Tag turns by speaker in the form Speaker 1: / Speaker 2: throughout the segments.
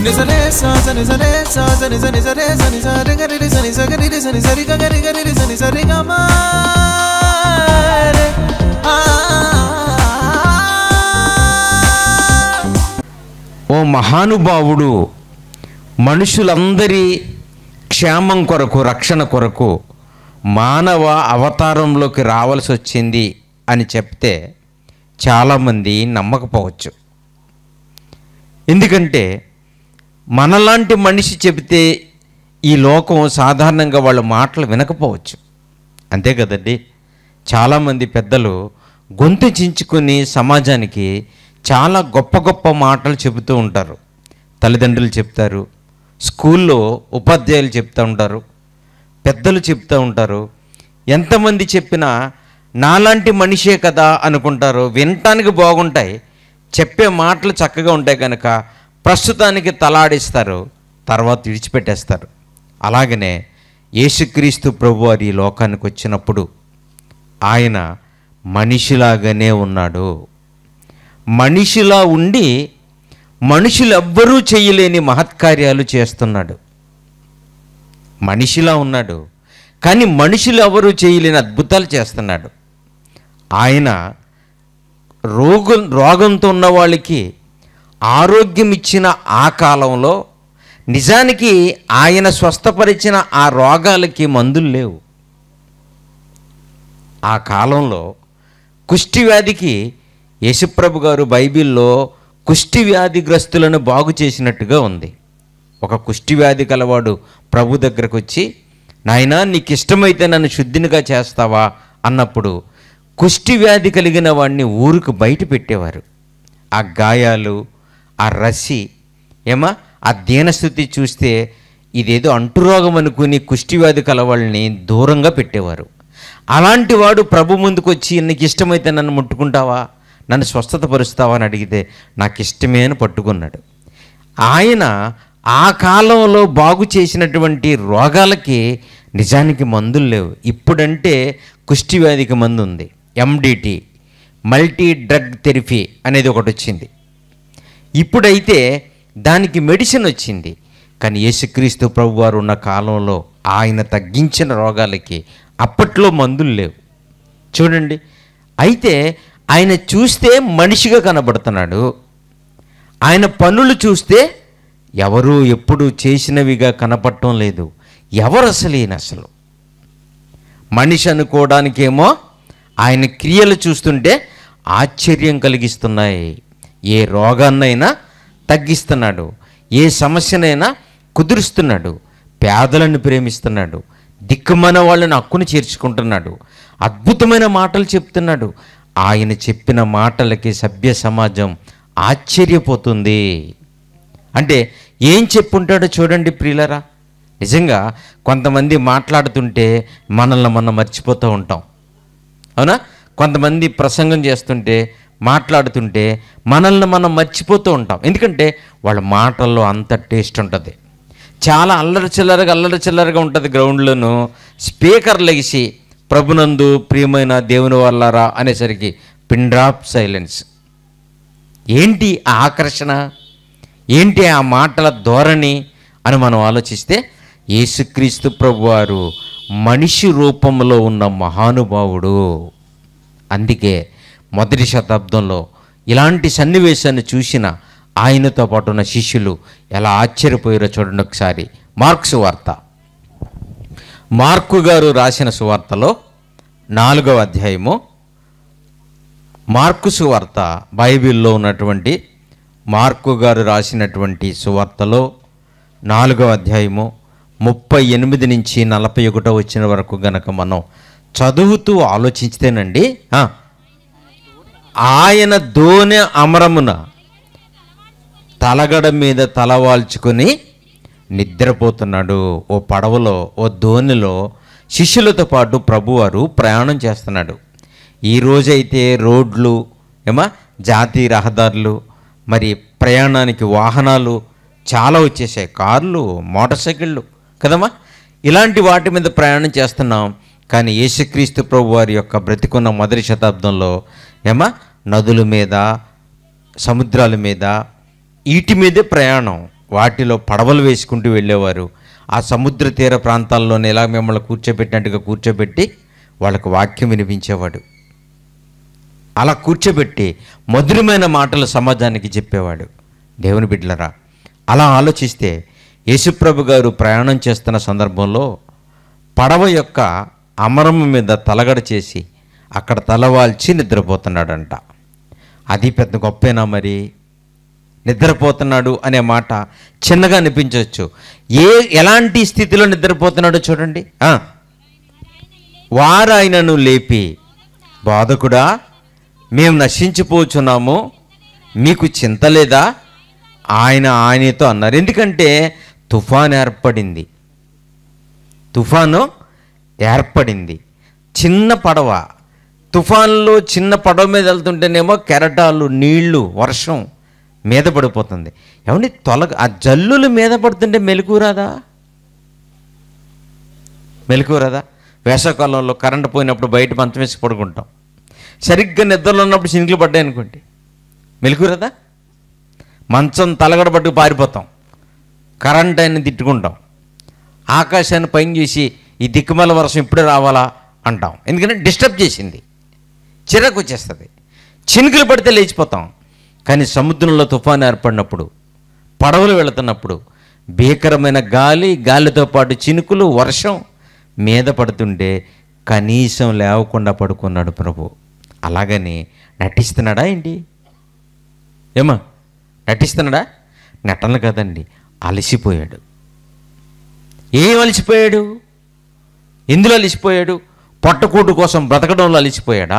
Speaker 1: ఓ మహానుభావుడు మనుషులందరి క్షేమం కొరకు రక్షణ కొరకు మానవ అవతారంలోకి రావాల్సి వచ్చింది అని చెప్తే చాలామంది నమ్మకపోవచ్చు ఎందుకంటే మనలాంటి మనిషి చెబితే ఈ లోకం సాధారణంగా వాళ్ళ మాటలు వినకపోవచ్చు అంతే కదండి చాలామంది పెద్దలు గొంతు చించుకుని సమాజానికి చాలా గొప్ప గొప్ప మాటలు చెబుతూ ఉంటారు తల్లిదండ్రులు చెప్తారు స్కూల్లో ఉపాధ్యాయులు చెప్తూ ఉంటారు పెద్దలు చెప్తూ ఉంటారు ఎంతమంది చెప్పినా నాలాంటి మనిషే కదా అనుకుంటారు వినటానికి బాగుంటాయి చెప్పే మాటలు చక్కగా ఉంటాయి కనుక ప్రస్తుతానికి తలాడిస్తారు తర్వాత విడిచిపెట్టేస్తారు అలాగనే యేసుక్రీస్తు ప్రభు వారి ఈ లోకానికి వచ్చినప్పుడు ఆయన మనిషిలాగానే ఉన్నాడు మనిషిలా ఉండి మనుషులెవ్వరూ చేయలేని మహత్కార్యాలు చేస్తున్నాడు మనిషిలా ఉన్నాడు కానీ మనుషులు ఎవరు చేయలేని అద్భుతాలు చేస్తున్నాడు ఆయన రోగం రోగంతో ఉన్న వాళ్ళకి ఆరోగ్యం ఇచ్చిన ఆ కాలంలో నిజానికి ఆయన స్వస్థపరిచిన ఆ రోగాలకి మందులు లేవు ఆ కాలంలో కుష్టివ్యాధికి యశుప్రభు గారు బైబిల్లో కుష్టి వ్యాధిగ్రస్తులను బాగు చేసినట్టుగా ఉంది ఒక కుష్టి వ్యాధి కలవాడు ప్రభు దగ్గరకు వచ్చి నాయన నీకు ఇష్టమైతే నన్ను శుద్ధినిగా చేస్తావా అన్నప్పుడు కుష్టి వ్యాధి కలిగిన వాడిని ఊరుకు బయట పెట్టేవారు ఆ గాయాలు ఆ రసి ఏమా ఆ దీనస్థుతి చూస్తే ఇదేదో అంటురోగం అనుకుని కుష్టివ్యాధి కలవాళ్ళని దూరంగా పెట్టేవారు అలాంటి వాడు ప్రభు ముందుకు వచ్చి నీకు ఇష్టమైతే నన్ను ముట్టుకుంటావా నన్ను స్వస్థత పరుస్తావా అని అడిగితే నాకు ఇష్టమే అని పట్టుకున్నాడు ఆయన ఆ కాలంలో బాగు చేసినటువంటి రోగాలకి నిజానికి మందులు లేవు ఇప్పుడంటే కుష్టివ్యాధికి మందు ఉంది ఎండిటి మల్టీ డ్రగ్ థెరపీ అనేది ఒకటి వచ్చింది ఇప్పుడైతే దానికి మెడిసిన్ వచ్చింది కానీ యేసుక్రీస్తు ప్రభు వారు ఉన్న కాలంలో ఆయన తగ్గించిన రోగాలకి అప్పట్లో మందులు లేవు చూడండి అయితే ఆయన చూస్తే మనిషిగా కనబడుతున్నాడు ఆయన పనులు చూస్తే ఎవరు ఎప్పుడు చేసినవిగా కనపడటం లేదు ఎవరు అసలు ఈయన అసలు మనిషి అనుకోవడానికేమో ఆయన క్రియలు చూస్తుంటే ఆశ్చర్యం కలిగిస్తున్నాయి ఏ రోగాన్నైనా తగ్గిస్తున్నాడు ఏ సమస్యనైనా కుదురుస్తున్నాడు పేదలను ప్రేమిస్తున్నాడు దిక్కుమన వాళ్ళని హక్కును చేర్చుకుంటున్నాడు అద్భుతమైన మాటలు చెప్తున్నాడు ఆయన చెప్పిన మాటలకి సభ్య సమాజం ఆశ్చర్యపోతుంది అంటే ఏం చెప్పుంటాడో చూడండి ప్రియులరా నిజంగా కొంతమంది మాట్లాడుతుంటే మనల్ని మనం మర్చిపోతూ ఉంటాం అవునా కొంతమంది ప్రసంగం చేస్తుంటే మాట్లాడుతుంటే మనల్ని మనం మర్చిపోతూ ఉంటాం ఎందుకంటే వాళ్ళ మాటల్లో అంత టేస్ట్ ఉంటుంది చాలా అల్లరి చిల్లరగా అల్లరి చిల్లరగా ఉంటుంది గ్రౌండ్లను స్పీకర్ లెగిసి ప్రభునందు ప్రియమైన దేవుని వల్లరా అనేసరికి పిండ్రాప్ సైలెన్స్ ఏంటి ఆ ఆకర్షణ ఏంటి ఆ మాటల ధోరణి అని మనం ఆలోచిస్తే యేసుక్రీస్తు ప్రభువారు మనిషి రూపంలో ఉన్న మహానుభావుడు అందుకే మొదటి శతాబ్దంలో ఇలాంటి సన్నివేశాన్ని చూసిన ఆయనతో పాటు ఉన్న శిష్యులు ఎలా ఆశ్చర్యపోయారో చూడండి ఒకసారి మార్క్ సువార్త మార్కు గారు రాసిన సువార్తలో నాలుగవ అధ్యాయము మార్కు సువార్త బైబిల్లో ఉన్నటువంటి మార్కు గారు రాసినటువంటి సువార్తలో నాలుగవ అధ్యాయము ముప్పై ఎనిమిది నుంచి నలభై ఒకటో వచ్చిన వరకు గనక మనం చదువుతూ ఆలోచించితేనండి ఆయన దోనె అమరమున తలగడ మీద తలవాల్చుకొని నిద్రపోతున్నాడు ఓ పడవలో ఓ దోణిలో శిష్యులతో పాటు ప్రభువారు ప్రయాణం చేస్తున్నాడు ఈరోజైతే రోడ్లు ఏమా జాతీయ రహదారులు మరి ప్రయాణానికి వాహనాలు చాలా వచ్చేసాయి కార్లు మోటార్ సైకిళ్ళు కదమ్మా ఇలాంటి వాటి మీద ప్రయాణం చేస్తున్నాం కానీ యేసుక్రీస్తు ప్రభు వారి యొక్క బ్రతికున్న మొదటి శతాబ్దంలో ఏమా నదుల మీద సముద్రాల మీద ఈటి మీదే ప్రయాణం వాటిలో పడవలు వేసుకుంటూ వెళ్ళేవారు ఆ సముద్ర తీర ప్రాంతాల్లో ఎలా మిమ్మల్ని కూర్చోబెట్టినట్టుగా కూర్చోబెట్టి వాళ్ళకు వాక్యం వినిపించేవాడు అలా కూర్చోబెట్టి మధురమైన మాటలు సమాజానికి చెప్పేవాడు దేవుని బిడ్డలరా అలా ఆలోచిస్తే యేసుప్రభు గారు ప్రయాణం చేస్తున్న సందర్భంలో పడవ యొక్క అమరం మీద తలగడ చేసి అక్కడ తలవాల్చి నిద్రపోతున్నాడంట అది పెద్ద గొప్పేనా మరి నిద్రపోతున్నాడు అనే మాట చిన్నగా అనిపించవచ్చు ఏ ఎలాంటి స్థితిలో నిద్రపోతున్నాడో చూడండి వారాయనను లేపి బాధకుడా మేము నశించిపోచున్నాము మీకు చింత లేదా ఆయన ఆయనతో అన్నారు ఎందుకంటే తుఫాన్ ఏర్పడింది తుఫాను ఏర్పడింది చిన్న పడవ తుఫాన్లో చిన్న పడవ మీద వెళ్తుంటేనేమో కెరటాలు నీళ్లు వర్షం మీద పడిపోతుంది ఏమండి తొలగ ఆ జల్లులు మీద పడుతుంటే మెలకురాదా మెలకురాదా వేసవకాలంలో కరెంటు పోయినప్పుడు బయట మంచం వేసి పడుకుంటాం సరిగ్గా నిద్రలో ఉన్నప్పుడు చినుకులు పడ్డాయనుకోండి మెలకురదా మంచం తలగడ పట్టుకు పారిపోతాం కరెంట్ అయిన తిట్టుకుంటాం ఆకాశాన్ని పైన చూసి ఈ దిక్కుమల వర్షం ఇప్పుడే రావాలా అంటాం ఎందుకంటే డిస్టర్బ్ చేసింది చిరకు వచ్చేస్తుంది చినుకులు పడితే లేచిపోతాం కానీ సముద్రంలో తుఫాను ఏర్పడినప్పుడు పడవలు వెళుతున్నప్పుడు భీకరమైన గాలి గాలితో పాటు చినుకులు వర్షం మీద పడుతుంటే కనీసం లేవకుండా పడుకున్నాడు ప్రభు అలాగని నటిస్తున్నాడా ఏంటి ఏమా నటిస్తున్నాడా నటనలు కదండి అలసిపోయాడు ఏం అలసిపోయాడు ఎందులో అలసిపోయాడు పొట్టకూటు కోసం బ్రతకడంలో అలసిపోయాడా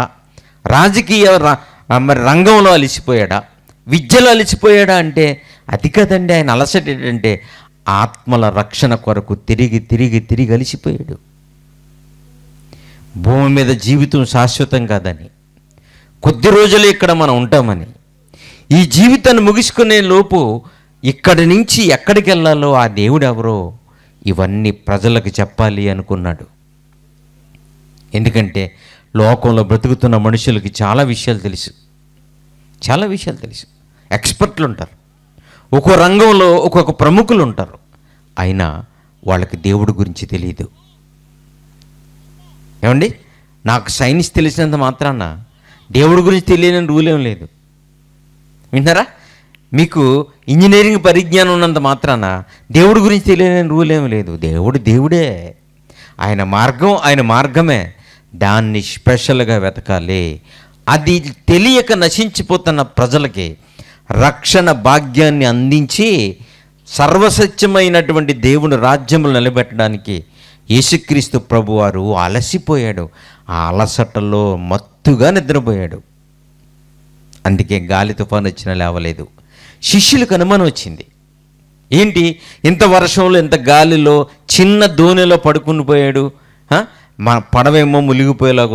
Speaker 1: రాజకీయ మరి రంగంలో అలిసిపోయాడా విద్యలో అలిసిపోయాడా అంటే అది కదండి ఆయన అలసట ఏంటంటే ఆత్మల రక్షణ కొరకు తిరిగి తిరిగి తిరిగి అలిసిపోయాడు భూమి మీద జీవితం శాశ్వతం కాదని కొద్ది రోజులు ఇక్కడ మనం ఉంటామని ఈ జీవితాన్ని ముగుసుకునే లోపు ఇక్కడి నుంచి ఎక్కడికి వెళ్ళాలో ఆ దేవుడు ఎవరో ఇవన్నీ ప్రజలకు చెప్పాలి అనుకున్నాడు ఎందుకంటే లోకంలో బ్రతుకుతున్న మనుషులకి చాలా విషయాలు తెలుసు చాలా విషయాలు తెలుసు ఎక్స్పర్ట్లు ఉంటారు ఒక్కో రంగంలో ఒక్కొక్క ప్రముఖులు ఉంటారు అయినా వాళ్ళకి దేవుడి గురించి తెలియదు ఏమండి నాకు సైన్స్ తెలిసినంత మాత్రాన దేవుడి గురించి తెలియని రూల్ ఏం లేదు విన్నారా మీకు ఇంజనీరింగ్ పరిజ్ఞానం ఉన్నంత మాత్రాన దేవుడి గురించి తెలియని రూల్ ఏం లేదు దేవుడు దేవుడే ఆయన మార్గం ఆయన మార్గమే దాన్ని స్పెషల్గా వెతకాలి అది తెలియక నశించిపోతున్న ప్రజలకి రక్షణ భాగ్యాన్ని అందించి సర్వసత్యమైనటువంటి దేవుని రాజ్యములు నిలబెట్టడానికి యేసుక్రీస్తు ప్రభువారు అలసిపోయాడు ఆ అలసటలో మత్తుగా నిద్రపోయాడు అందుకే గాలి తుఫాను వచ్చినా లేవలేదు శిష్యులకు అనుమానం వచ్చింది ఏంటి ఇంత వర్షంలో ఇంత గాలిలో చిన్న దోణిలో పడుకుని పోయాడు మా పడవేమో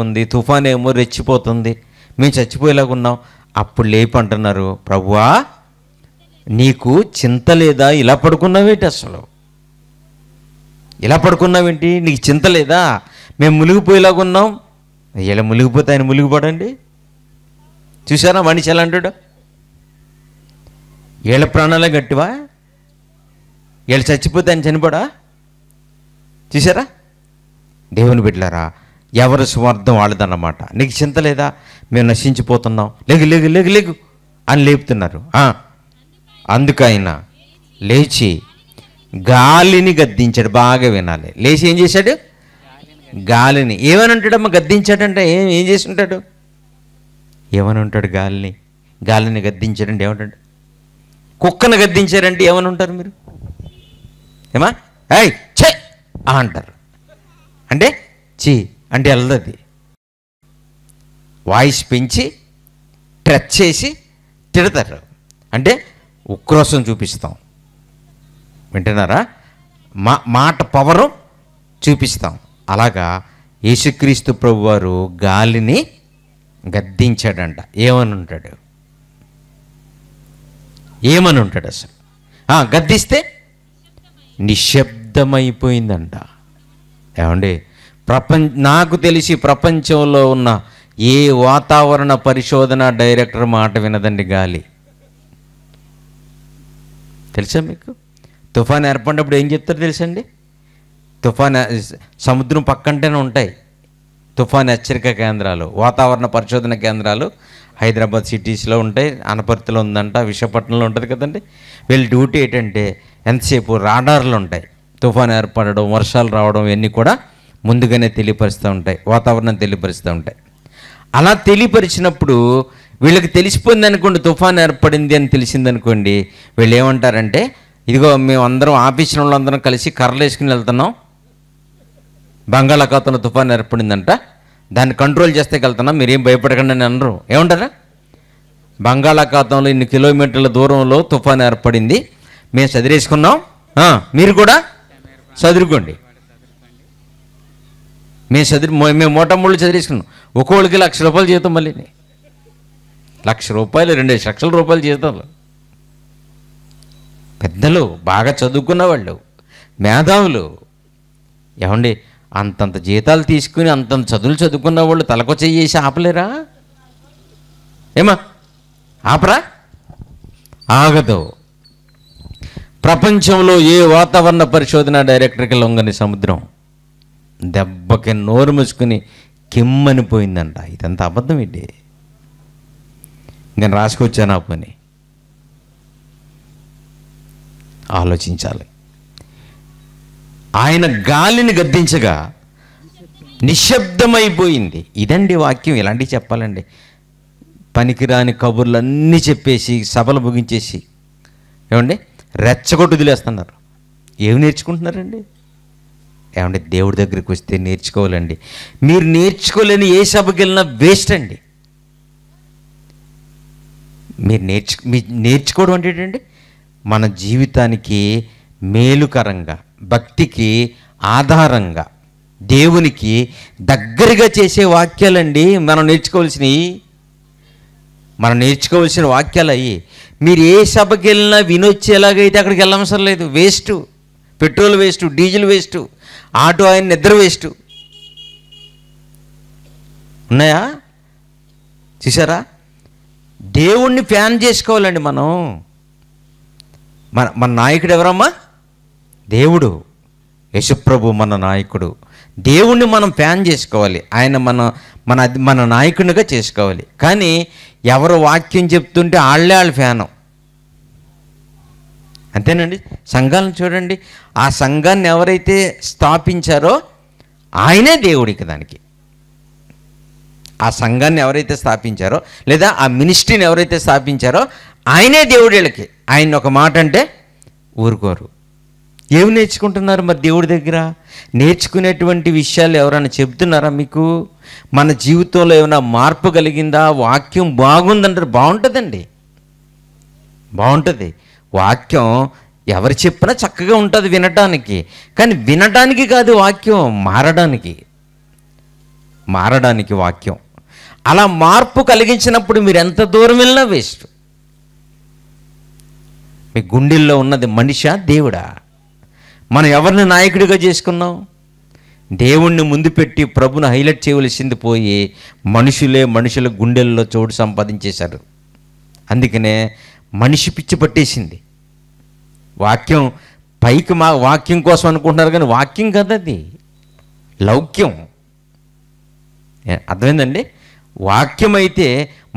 Speaker 1: ఉంది తుఫాన్ ఏమో రెచ్చిపోతుంది మేము చచ్చిపోయేలాగా ఉన్నాం అప్పుడు లేపంటున్నారు ప్రభువా నీకు చింత లేదా ఇలా పడుకున్నావేంటి అసలు ఇలా పడుకున్నావేంటి నీకు చింత లేదా మేము ఉన్నాం ఇలా మునిగిపోతే ఆయన మునిగిపోడండి చూసారా మనిషి ఎలా అంటాడు ఏళ్ళ ప్రాణాలే గట్టివా వీళ్ళు చచ్చిపోతే ఆయన చనిపోడా చూసారా దేవుని బిడ్డలారా ఎవరు స్వార్థం వాళ్ళదన్నమాట నీకు చింత లేదా మేము నశించిపోతున్నాం లేగు లేగు లేగు లేగు అని లేపుతున్నారు అందుకైనా లేచి గాలిని గద్దించాడు బాగా వినాలి లేచి ఏం చేశాడు గాలిని ఏమని ఉంటాడమ్మా గద్దించాడంటే ఏం ఏం చేసి ఉంటాడు ఏమని ఉంటాడు గాలిని గాలిని గద్దించాడంటే ఏమంటాడు కుక్కను గద్దించారంటే ఏమని ఉంటారు మీరు ఏమా ఏయ్ అంటారు అంటే చి అంటే వెళ్ళదు వాయిస్ పెంచి టచ్ చేసి తిడతారు అంటే ఉక్రోసం చూపిస్తాం వింటున్నారా మా మాట పవరు చూపిస్తాం అలాగా యేసుక్రీస్తు ప్రభు వారు గాలిని గద్దించాడంట ఏమని ఉంటాడు ఏమని ఉంటాడు అసలు గద్దిస్తే నిశ్శబ్దమైపోయిందంట ఏమండి ప్రపంచ నాకు తెలిసి ప్రపంచంలో ఉన్న ఏ వాతావరణ పరిశోధన డైరెక్టర్ మాట వినదండి గాలి తెలుసా మీకు తుఫాన్ ఏర్పడినప్పుడు ఏం చెప్తారు తెలుసండి తుఫాన్ సముద్రం పక్కంటేనే ఉంటాయి తుఫాన్ హెచ్చరిక కేంద్రాలు వాతావరణ పరిశోధన కేంద్రాలు హైదరాబాద్ సిటీస్లో ఉంటాయి అనపర్తిలో ఉందంట విశాఖపట్నంలో ఉంటుంది కదండి వీళ్ళ డ్యూటీ ఏంటంటే ఎంతసేపు రాడార్లు ఉంటాయి తుఫాన్ ఏర్పడడం వర్షాలు రావడం ఇవన్నీ కూడా ముందుగానే తెలియపరుస్తూ ఉంటాయి వాతావరణం తెలియపరుస్తూ ఉంటాయి అలా తెలియపరిచినప్పుడు వీళ్ళకి తెలిసిపోయింది అనుకోండి తుఫాన్ ఏర్పడింది అని తెలిసింది అనుకోండి వీళ్ళు ఏమంటారంటే ఇదిగో మేము అందరం ఆఫీసు వాళ్ళందరం కలిసి కర్రలు వేసుకుని వెళ్తున్నాం బంగాళాఖాతంలో తుఫాన్ ఏర్పడిందంట దాన్ని కంట్రోల్ చేస్తే వెళ్తున్నాం మీరేం భయపడకండి అని అనరు ఏమంటారా బంగాళాఖాతంలో ఇన్ని కిలోమీటర్ల దూరంలో తుఫాన్ ఏర్పడింది మేము చదివేసుకున్నాం మీరు కూడా చదువుకోండి మేము చదివి మేము మూటమ్మళ్ళు చదివేసుకున్నాం ఒక్కోళ్ళకి లక్ష రూపాయలు జీతం మళ్ళీ లక్ష రూపాయలు రెండు లక్షల రూపాయలు జీతంలో పెద్దలు బాగా చదువుకున్న వాళ్ళు మేధావులు ఏమండి అంతంత జీతాలు తీసుకుని అంతంత చదువులు చదువుకున్న వాళ్ళు తలకొచ్చేసి ఆపలేరా ఏమా ఆపరా ఆగదు ప్రపంచంలో ఏ వాతావరణ పరిశోధన డైరెక్టర్కి లొంగని సముద్రం దెబ్బకి నోరు మూసుకుని కిమ్మని పోయిందంట ఇదంతా అబద్ధం ఏంటి నేను రాసుకొచ్చాను ఆ పని ఆలోచించాలి ఆయన గాలిని గద్దించగా నిశ్శబ్దమైపోయింది ఇదండి వాక్యం ఇలాంటివి చెప్పాలండి పనికిరాని కబుర్లు అన్నీ చెప్పేసి సభలు ముగించేసి ఏమండి రెచ్చగొట్టు వదిలేస్తున్నారు ఏమి నేర్చుకుంటున్నారండి ఏమంటే దేవుడి దగ్గరికి వస్తే నేర్చుకోవాలండి మీరు నేర్చుకోలేని ఏ సభకి వెళ్ళినా వేస్ట్ అండి మీరు నేర్చు మీ నేర్చుకోవడం అంటే ఏంటండి మన జీవితానికి మేలుకరంగా భక్తికి ఆధారంగా దేవునికి దగ్గరగా చేసే వాక్యాలండి మనం నేర్చుకోవాల్సినవి మనం నేర్చుకోవాల్సిన వాక్యాలు అయ్యి మీరు ఏ సభకి వెళ్ళినా వినొచ్చి ఎలాగైతే అక్కడికి వెళ్ళవసరం లేదు waste petrol waste diesel waste auto ఆయన నిద్ర వేస్టు ఉన్నాయా చూసారా దేవుణ్ణి ఫ్యాన్ చేసుకోవాలండి మనం మన మన నాయకుడు ఎవరమ్మా దేవుడు యశుప్రభు మన నాయకుడు దేవుణ్ణి మనం ఫ్యాన్ చేసుకోవాలి ఆయన మన మన మన నాయకునిగా చేసుకోవాలి కానీ ఎవరు వాక్యం చెప్తుంటే వాళ్ళే వాళ్ళు ఫ్యాను అంతేనండి సంఘాలను చూడండి ఆ సంఘాన్ని ఎవరైతే స్థాపించారో ఆయనే దేవుడికి దానికి ఆ సంఘాన్ని ఎవరైతే స్థాపించారో లేదా ఆ మినిస్ట్రీని ఎవరైతే స్థాపించారో ఆయనే దేవుడికి ఆయన ఒక మాట అంటే ఊరుకోరు ఏమి నేర్చుకుంటున్నారు మరి దేవుడి దగ్గర నేర్చుకునేటువంటి విషయాలు ఎవరైనా చెప్తున్నారా మీకు మన జీవితంలో ఏమైనా మార్పు కలిగిందా వాక్యం బాగుందంటారు బాగుంటుందండి బాగుంటుంది వాక్యం ఎవరు చెప్పినా చక్కగా ఉంటుంది వినటానికి కానీ వినడానికి కాదు వాక్యం మారడానికి మారడానికి వాక్యం అలా మార్పు కలిగించినప్పుడు మీరు ఎంత దూరం వెళ్ళినా వేస్ట్ మీ గుండెల్లో ఉన్నది మనిషా దేవుడా మనం ఎవరిని నాయకుడిగా చేసుకున్నాం దేవుణ్ణి ముందు పెట్టి ప్రభుని హైలైట్ చేయవలసింది పోయి మనుషులే మనుషుల గుండెల్లో చోటు సంపాదించేశారు అందుకనే మనిషి పిచ్చి పట్టేసింది వాక్యం పైకి మా వాక్యం కోసం అనుకుంటున్నారు కానీ వాక్యం అది లౌక్యం అర్థమైందండి వాక్యం అయితే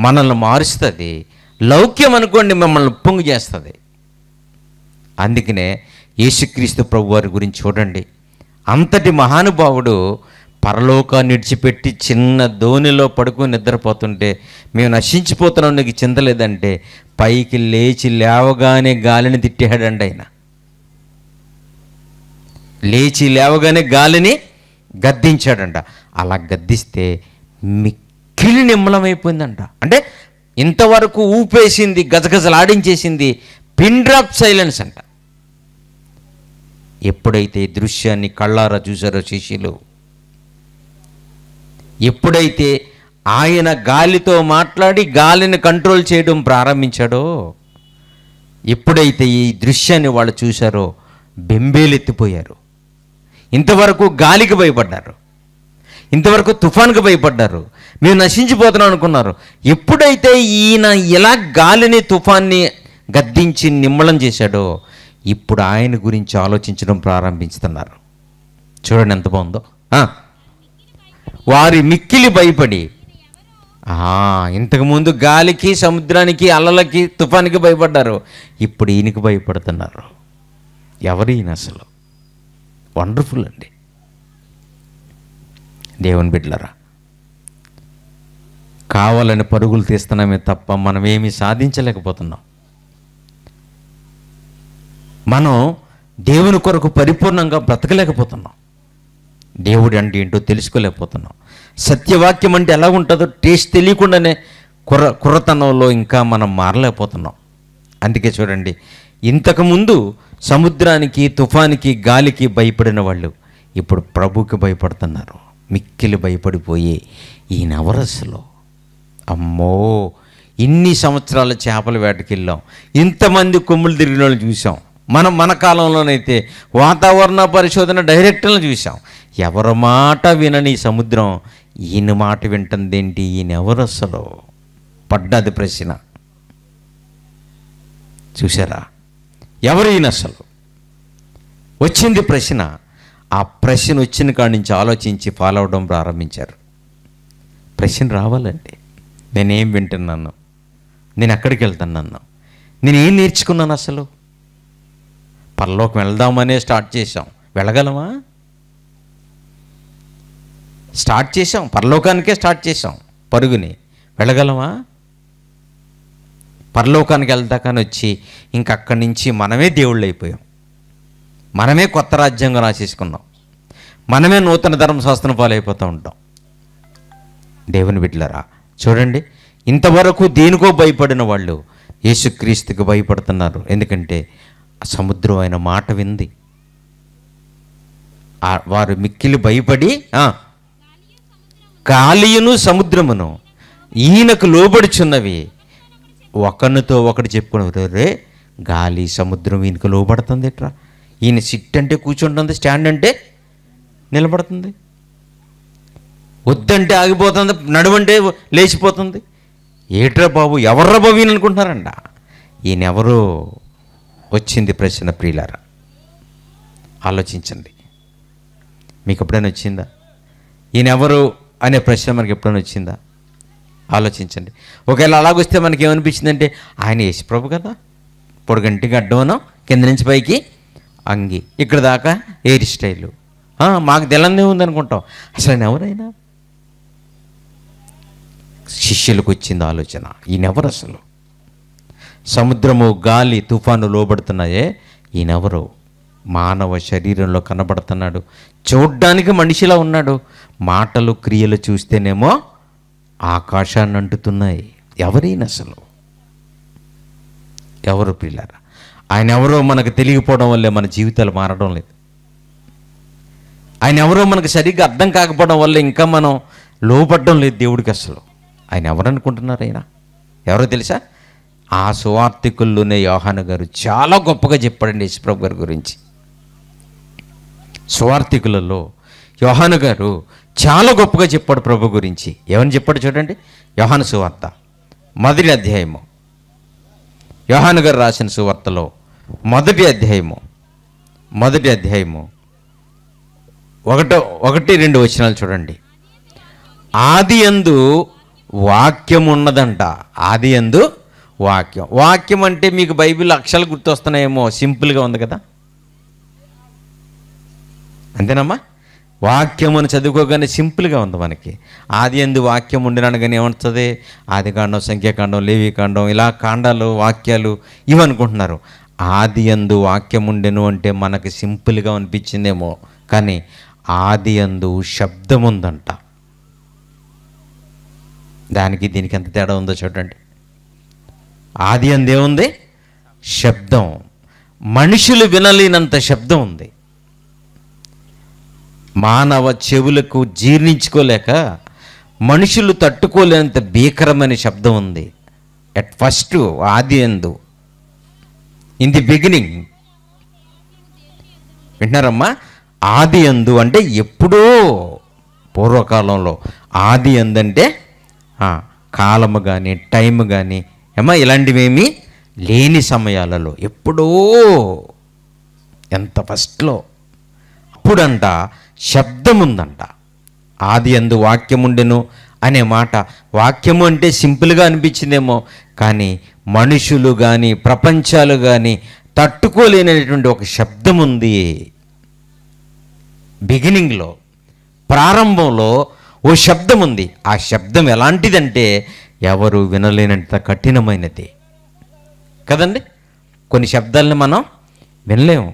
Speaker 1: మనల్ని మారుస్తుంది లౌక్యం అనుకోండి మిమ్మల్ని పొంగు చేస్తుంది అందుకనే యేసుక్రీస్తు ప్రభు వారి గురించి చూడండి అంతటి మహానుభావుడు పరలోకాన్ని విడిచిపెట్టి చిన్న ధోనిలో పడుకుని నిద్రపోతుంటే మేము నశించిపోతున్నాం నీకు చింతలేదంటే పైకి లేచి లేవగానే గాలిని తిట్టాడండి ఆయన లేచి లేవగానే గాలిని గద్దించాడంట అలా గద్దిస్తే మిక్కిలి నిమ్మలమైపోయిందంట అంటే ఇంతవరకు ఊపేసింది గజగజలాడించేసింది పిన్ డ్రాప్ సైలెన్స్ అంట ఎప్పుడైతే దృశ్యాన్ని కళ్ళారా చూశారో శిష్యులు ఎప్పుడైతే ఆయన గాలితో మాట్లాడి గాలిని కంట్రోల్ చేయడం ప్రారంభించాడో ఎప్పుడైతే ఈ దృశ్యాన్ని వాళ్ళు చూశారో బెంబేలెత్తిపోయారు ఇంతవరకు గాలికి భయపడ్డారు ఇంతవరకు తుఫాన్కి భయపడ్డారు మేము నశించిపోతున్నాం అనుకున్నారు ఎప్పుడైతే ఈయన ఎలా గాలిని తుఫాన్ని గద్దించి నిమ్మళం చేశాడో ఇప్పుడు ఆయన గురించి ఆలోచించడం ప్రారంభించుతున్నారు చూడండి ఎంత బాగుందో వారి మిక్కిలి భయపడి ఇంతకుముందు గాలికి సముద్రానికి అలలకి తుఫానికి భయపడ్డారు ఇప్పుడు ఈయనకి భయపడుతున్నారు ఎవరు ఈయన అసలు వండర్ఫుల్ అండి దేవుని బిడ్లరా కావాలని పరుగులు తీస్తున్నామే తప్ప మనం ఏమీ సాధించలేకపోతున్నాం మనం దేవుని కొరకు పరిపూర్ణంగా బ్రతకలేకపోతున్నాం దేవుడు అంటే ఏంటో తెలుసుకోలేకపోతున్నాం సత్యవాక్యం అంటే ఎలా ఉంటుందో టేస్ట్ తెలియకుండానే కుర్ర కుర్రతనంలో ఇంకా మనం మారలేకపోతున్నాం అందుకే చూడండి ఇంతకుముందు సముద్రానికి తుఫానికి గాలికి భయపడిన వాళ్ళు ఇప్పుడు ప్రభుకి భయపడుతున్నారు మిక్కిలు భయపడిపోయి ఈ నవరస్సులో అమ్మో ఇన్ని సంవత్సరాల చేపల వేటకెళ్ళాం ఇంతమంది కొమ్ములు తిరిగిన వాళ్ళు చూసాం మనం మన కాలంలోనైతే వాతావరణ పరిశోధన డైరెక్టర్లు చూసాం ఎవరి మాట వినని సముద్రం ఈయన మాట వింటుందేంటి ఈయన ఎవరు అసలు పడ్డది ప్రశ్న చూసారా ఎవరు ఈయన అసలు వచ్చింది ప్రశ్న ఆ ప్రశ్న వచ్చిన కాడి నుంచి ఆలోచించి ఫాలో అవడం ప్రారంభించారు ప్రశ్న రావాలండి నేనేం వింటున్నాను నేను ఎక్కడికి వెళ్తాను నేను నేనేం నేర్చుకున్నాను అసలు పరలోకం వెళ్దామనే స్టార్ట్ చేసాం వెళ్ళగలమా స్టార్ట్ చేసాం పరలోకానికే స్టార్ట్ చేసాం పరుగుని వెళ్ళగలమా పరలోకానికి వెళ్దాకని వచ్చి ఇంకక్కడి నుంచి మనమే దేవుళ్ళు అయిపోయాం మనమే కొత్త రాజ్యాంగం రాసేసుకున్నాం మనమే నూతన ధర్మశాస్త్రం పాలైపోతూ ఉంటాం దేవుని బిడ్డలరా చూడండి ఇంతవరకు దేనికో భయపడిన వాళ్ళు యేసుక్రీస్తుకి భయపడుతున్నారు ఎందుకంటే సముద్రం ఆయన మాట వింది వారు మిక్కిలి భయపడి కాలియను సముద్రమును ఈయనకు లోబడుచున్నవి ఒకనితో ఒకటి చెప్పుకుని రే గాలి సముద్రం ఈయనకు లోబడుతుంది ఎట్రా ఈయన సిట్ అంటే కూర్చుంటుంది స్టాండ్ అంటే నిలబడుతుంది వద్దంటే ఆగిపోతుంది నడువంటే లేచిపోతుంది ఏట్రా బాబు ఎవర్రా బాబు ఈయన అనుకుంటున్నారంట ఈయనెవరో వచ్చింది ప్రశ్న ప్రియులారా ఆలోచించండి మీకు ఎప్పుడైనా వచ్చిందా ఈయన ఎవరు అనే ప్రశ్న మనకి ఎప్పుడైనా వచ్చిందా ఆలోచించండి ఒకవేళ అలాగొస్తే మనకి ఏమనిపించిందంటే ఆయన యేసుప్రభు కదా పొడుగంటి గడ్డోనం కింద నుంచి పైకి అంగి ఇక్కడ దాకా హెయిర్ స్టైలు మాకు ఉంది ఉందనుకుంటాం అసలు ఆయన ఎవరైనా శిష్యులకు వచ్చింది ఆలోచన ఈయనెవరు అసలు సముద్రము గాలి తుఫాను లోబడుతున్నాయే ఈయనెవరు మానవ శరీరంలో కనబడుతున్నాడు చూడ్డానికి మనిషిలా ఉన్నాడు మాటలు క్రియలు చూస్తేనేమో ఆకాశాన్ని అంటుతున్నాయి ఎవరైన అసలు ఎవరు పిల్లరా ఆయన ఎవరో మనకు తెలియకపోవడం వల్లే మన జీవితాలు మారడం లేదు ఆయన ఎవరో మనకు సరిగ్గా అర్థం కాకపోవడం వల్ల ఇంకా మనం లోపడడం లేదు దేవుడికి అసలు ఆయన ఎవరనుకుంటున్నారు ఆయన ఎవరో తెలుసా ఆ సువార్థికుల్లోనే యోహాను గారు చాలా గొప్పగా చెప్పాడండి యశ్వ్రభు గారి గురించి సువార్థికులలో యోహాను గారు చాలా గొప్పగా చెప్పాడు ప్రభు గురించి ఏమని చెప్పాడు చూడండి యోహాను సువార్త మొదటి అధ్యాయము యోహాను గారు రాసిన సువార్తలో మొదటి అధ్యాయము మొదటి అధ్యాయము ఒకటో ఒకటి రెండు వచనాలు చూడండి ఆది ఎందు వాక్యం ఉన్నదంట ఆది ఎందు వాక్యం వాక్యం అంటే మీకు బైబిల్ అక్షరాలు గుర్తొస్తున్నాయేమో సింపుల్గా ఉంది కదా అంతేనమ్మా వాక్యం అని చదువుకోగానే సింపుల్గా ఉంది మనకి ఆది ఎందు వాక్యం ఉండినాను కానీ ఏమంటుంది ఆది కాండం సంఖ్యాకాండం లేవికాండం ఇలా కాండాలు వాక్యాలు ఇవనుకుంటున్నారు ఆది ఎందు వాక్యం ఉండెను అంటే మనకి సింపుల్గా అనిపించిందేమో కానీ ఆది ఎందు శబ్దం ఉందంట దానికి దీనికి ఎంత తేడా ఉందో చూడండి ఆది అందేముంది శబ్దం మనుషులు వినలేనంత శబ్దం ఉంది మానవ చెవులకు జీర్ణించుకోలేక మనుషులు తట్టుకోలేనంత భీకరమైన శబ్దం ఉంది ఎట్ ఫస్ట్ ఆది ఎందు ఇన్ ది బిగినింగ్ వింటున్నారమ్మా ఆది ఎందు అంటే ఎప్పుడో పూర్వకాలంలో ఆది ఎందంటే కాలము కానీ టైం కానీ ఏమా ఇలాంటివేమీ లేని సమయాలలో ఎప్పుడో ఎంత ఫస్ట్లో అప్పుడంట శబ్దముందంట ఆది ఎందు వాక్యముండెను అనే మాట వాక్యము అంటే సింపుల్గా అనిపించిందేమో కానీ మనుషులు కానీ ప్రపంచాలు కానీ తట్టుకోలేనటువంటి ఒక శబ్దం ఉంది బిగినింగ్లో ప్రారంభంలో ఓ శబ్దం ఉంది ఆ శబ్దం ఎలాంటిదంటే ఎవరు వినలేనంత కఠినమైనది కదండి కొన్ని శబ్దాలను మనం వినలేము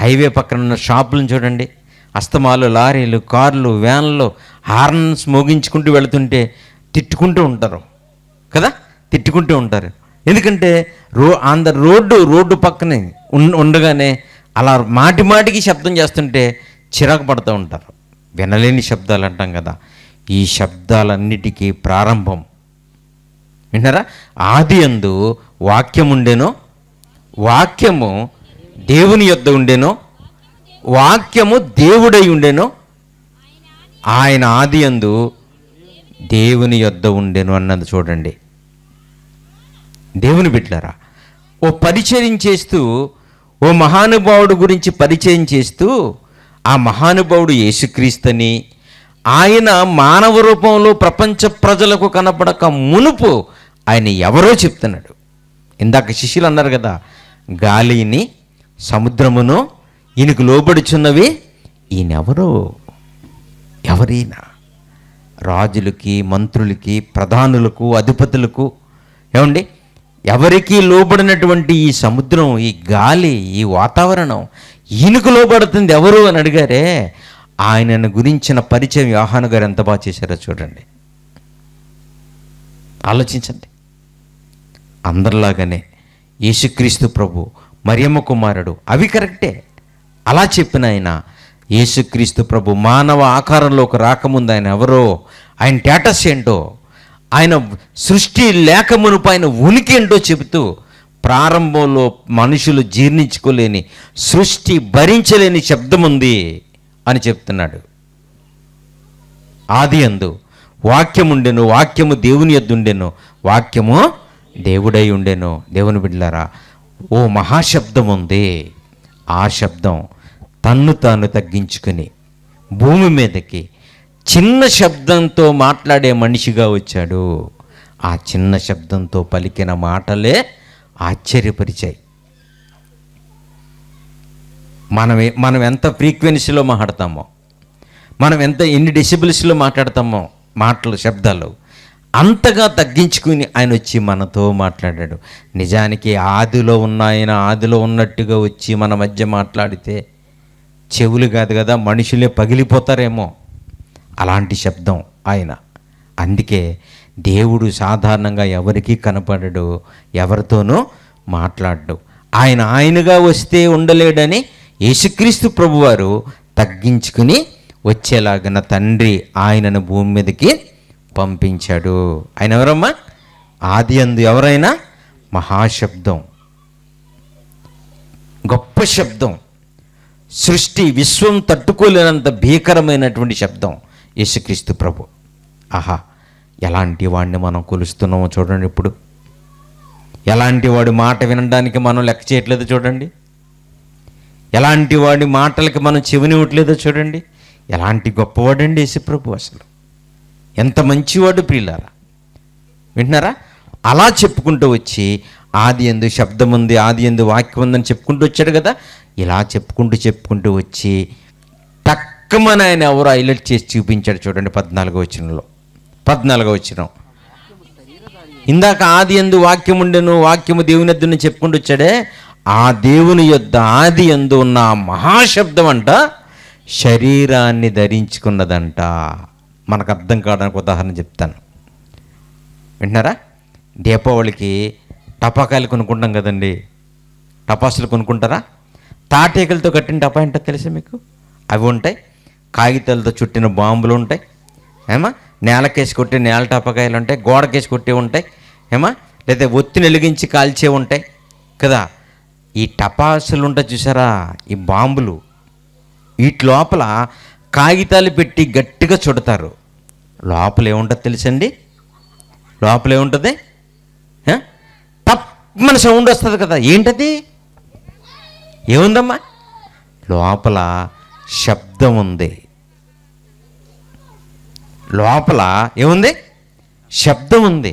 Speaker 1: హైవే పక్కన ఉన్న షాపులను చూడండి అస్తమాలు లారీలు కార్లు వ్యాన్లు హార్న్స్ మోగించుకుంటూ వెళుతుంటే తిట్టుకుంటూ ఉంటారు కదా తిట్టుకుంటూ ఉంటారు ఎందుకంటే రో ఆన్ ద రోడ్డు రోడ్డు పక్కనే ఉండగానే అలా మాటి మాటికి శబ్దం చేస్తుంటే చిరాకు పడుతూ ఉంటారు వినలేని శబ్దాలు అంటాం కదా ఈ శబ్దాలన్నిటికీ ప్రారంభం వింటారా ఆది అందు వాక్యం ఉండేనో వాక్యము దేవుని యొద్ద ఉండెనో వాక్యము దేవుడై ఉండేనో ఆయన ఆది అందు దేవుని యొద్ద ఉండెను అన్నది చూడండి దేవుని బిడ్డారా ఓ పరిచయం చేస్తూ ఓ మహానుభావుడు గురించి పరిచయం చేస్తూ ఆ మహానుభావుడు యేసుక్రీస్తుని ఆయన మానవ రూపంలో ప్రపంచ ప్రజలకు కనపడక మునుపు ఆయన ఎవరో చెప్తున్నాడు ఇందాక శిష్యులు అన్నారు కదా గాలిని సముద్రమును ఈయనకు లోబడుచున్నవి ఈయనెవరో ఎవరైనా రాజులకి మంత్రులకి ప్రధానులకు అధిపతులకు ఏమండి ఎవరికి లోబడినటువంటి ఈ సముద్రం ఈ గాలి ఈ వాతావరణం ఈయనకు లోబడుతుంది ఎవరు అని అడిగారే ఆయనను గురించిన పరిచయం వ్యూహాన్ గారు ఎంత బాగా చేశారో చూడండి ఆలోచించండి అందరిలాగానే యేసుక్రీస్తు ప్రభు మరియమ్మ కుమారుడు అవి కరెక్టే అలా చెప్పిన ఆయన యేసుక్రీస్తు ప్రభు మానవ ఆకారంలోకి రాకముందు ఆయన ఎవరో ఆయన స్టేటస్ ఏంటో ఆయన సృష్టి లేకమునుపు ఆయన ఉనికి ఏంటో చెబుతూ ప్రారంభంలో మనుషులు జీర్ణించుకోలేని సృష్టి భరించలేని శబ్దం ఉంది అని చెప్తున్నాడు ఆది అందు వాక్యం ఉండెను వాక్యము దేవుని ఎద్దుండెను వాక్యము దేవుడై ఉండెను దేవుని బిడ్డలారా ఓ మహాశబ్దం ఉంది ఆ శబ్దం తన్ను తాను తగ్గించుకుని భూమి మీదకి చిన్న శబ్దంతో మాట్లాడే మనిషిగా వచ్చాడు ఆ చిన్న శబ్దంతో పలికిన మాటలే ఆశ్చర్యపరిచాయి మనం మనం ఎంత ఫ్రీక్వెన్సీలో మాట్లాడతామో మనం ఎంత ఎన్ని డెసిబిల్స్లో మాట్లాడతామో మాటలు శబ్దాలు అంతగా తగ్గించుకుని ఆయన వచ్చి మనతో మాట్లాడాడు నిజానికి ఆదిలో ఉన్న ఆయన ఆదిలో ఉన్నట్టుగా వచ్చి మన మధ్య మాట్లాడితే చెవులు కాదు కదా మనుషులే పగిలిపోతారేమో అలాంటి శబ్దం ఆయన అందుకే దేవుడు సాధారణంగా ఎవరికీ కనపడడు ఎవరితోనూ మాట్లాడడు ఆయన ఆయనగా వస్తే ఉండలేడని యేసుక్రీస్తు ప్రభువారు తగ్గించుకుని వచ్చేలాగిన తండ్రి ఆయనను భూమి మీదకి పంపించాడు ఆయన ఎవరమ్మా ఆది అందు ఎవరైనా మహాశబ్దం గొప్ప శబ్దం సృష్టి విశ్వం తట్టుకోలేనంత భీకరమైనటువంటి శబ్దం యేసుక్రీస్తు ప్రభు ఆహా ఎలాంటి వాడిని మనం కొలుస్తున్నామో చూడండి ఇప్పుడు ఎలాంటి వాడి మాట వినడానికి మనం లెక్క చేయట్లేదో చూడండి ఎలాంటి వాడి మాటలకి మనం చెవినివ్వట్లేదో చూడండి ఎలాంటి గొప్పవాడండి యేసుప్రభు అసలు ఎంత మంచివాడు ప్రియులారా వింటున్నారా అలా చెప్పుకుంటూ వచ్చి ఆది ఎందు శబ్దం ఉంది ఆది ఎందు వాక్యం ఉందని చెప్పుకుంటూ వచ్చాడు కదా ఇలా చెప్పుకుంటూ చెప్పుకుంటూ వచ్చి తక్కువని ఆయన ఎవరు హైలైట్ చేసి చూపించాడు చూడండి పద్నాలుగో వచ్చినలో పద్నాలుగో వచ్చిన ఇందాక ఆది ఎందు వాక్యం ఉండేను వాక్యము దేవుని ఎద్దు చెప్పుకుంటూ వచ్చాడే ఆ దేవుని యొద్ ఆది ఎందు ఉన్న మహాశబ్దం అంట శరీరాన్ని ధరించుకున్నదంట మనకు అర్థం కావడానికి ఉదాహరణ చెప్తాను వింటున్నారా దీపావళికి టపాకాయలు కొనుక్కుంటాం కదండి టపాసులు కొనుక్కుంటారా తాటేకలతో కట్టిన టపా ఏంటో తెలుసు మీకు అవి ఉంటాయి కాగితాలతో చుట్టిన బాంబులు ఉంటాయి ఏమా నేలకేసి కొట్టి నేల టపాకాయలు ఉంటాయి గోడకేసి కొట్టి ఉంటాయి ఏమా లేదా ఒత్తిని వెలిగించి కాల్చే ఉంటాయి కదా ఈ టపాసులు ఉంటాయి చూసారా ఈ బాంబులు వీటి లోపల కాగితాలు పెట్టి గట్టిగా చుడతారు లోపలేముంటుంది తెలుసండి లోపలేముంటుంది ఏముంటుంది మన సౌండ్ వస్తుంది కదా ఏంటది ఏముందమ్మా లోపల శబ్దం ఉంది లోపల ఏముంది శబ్దం ఉంది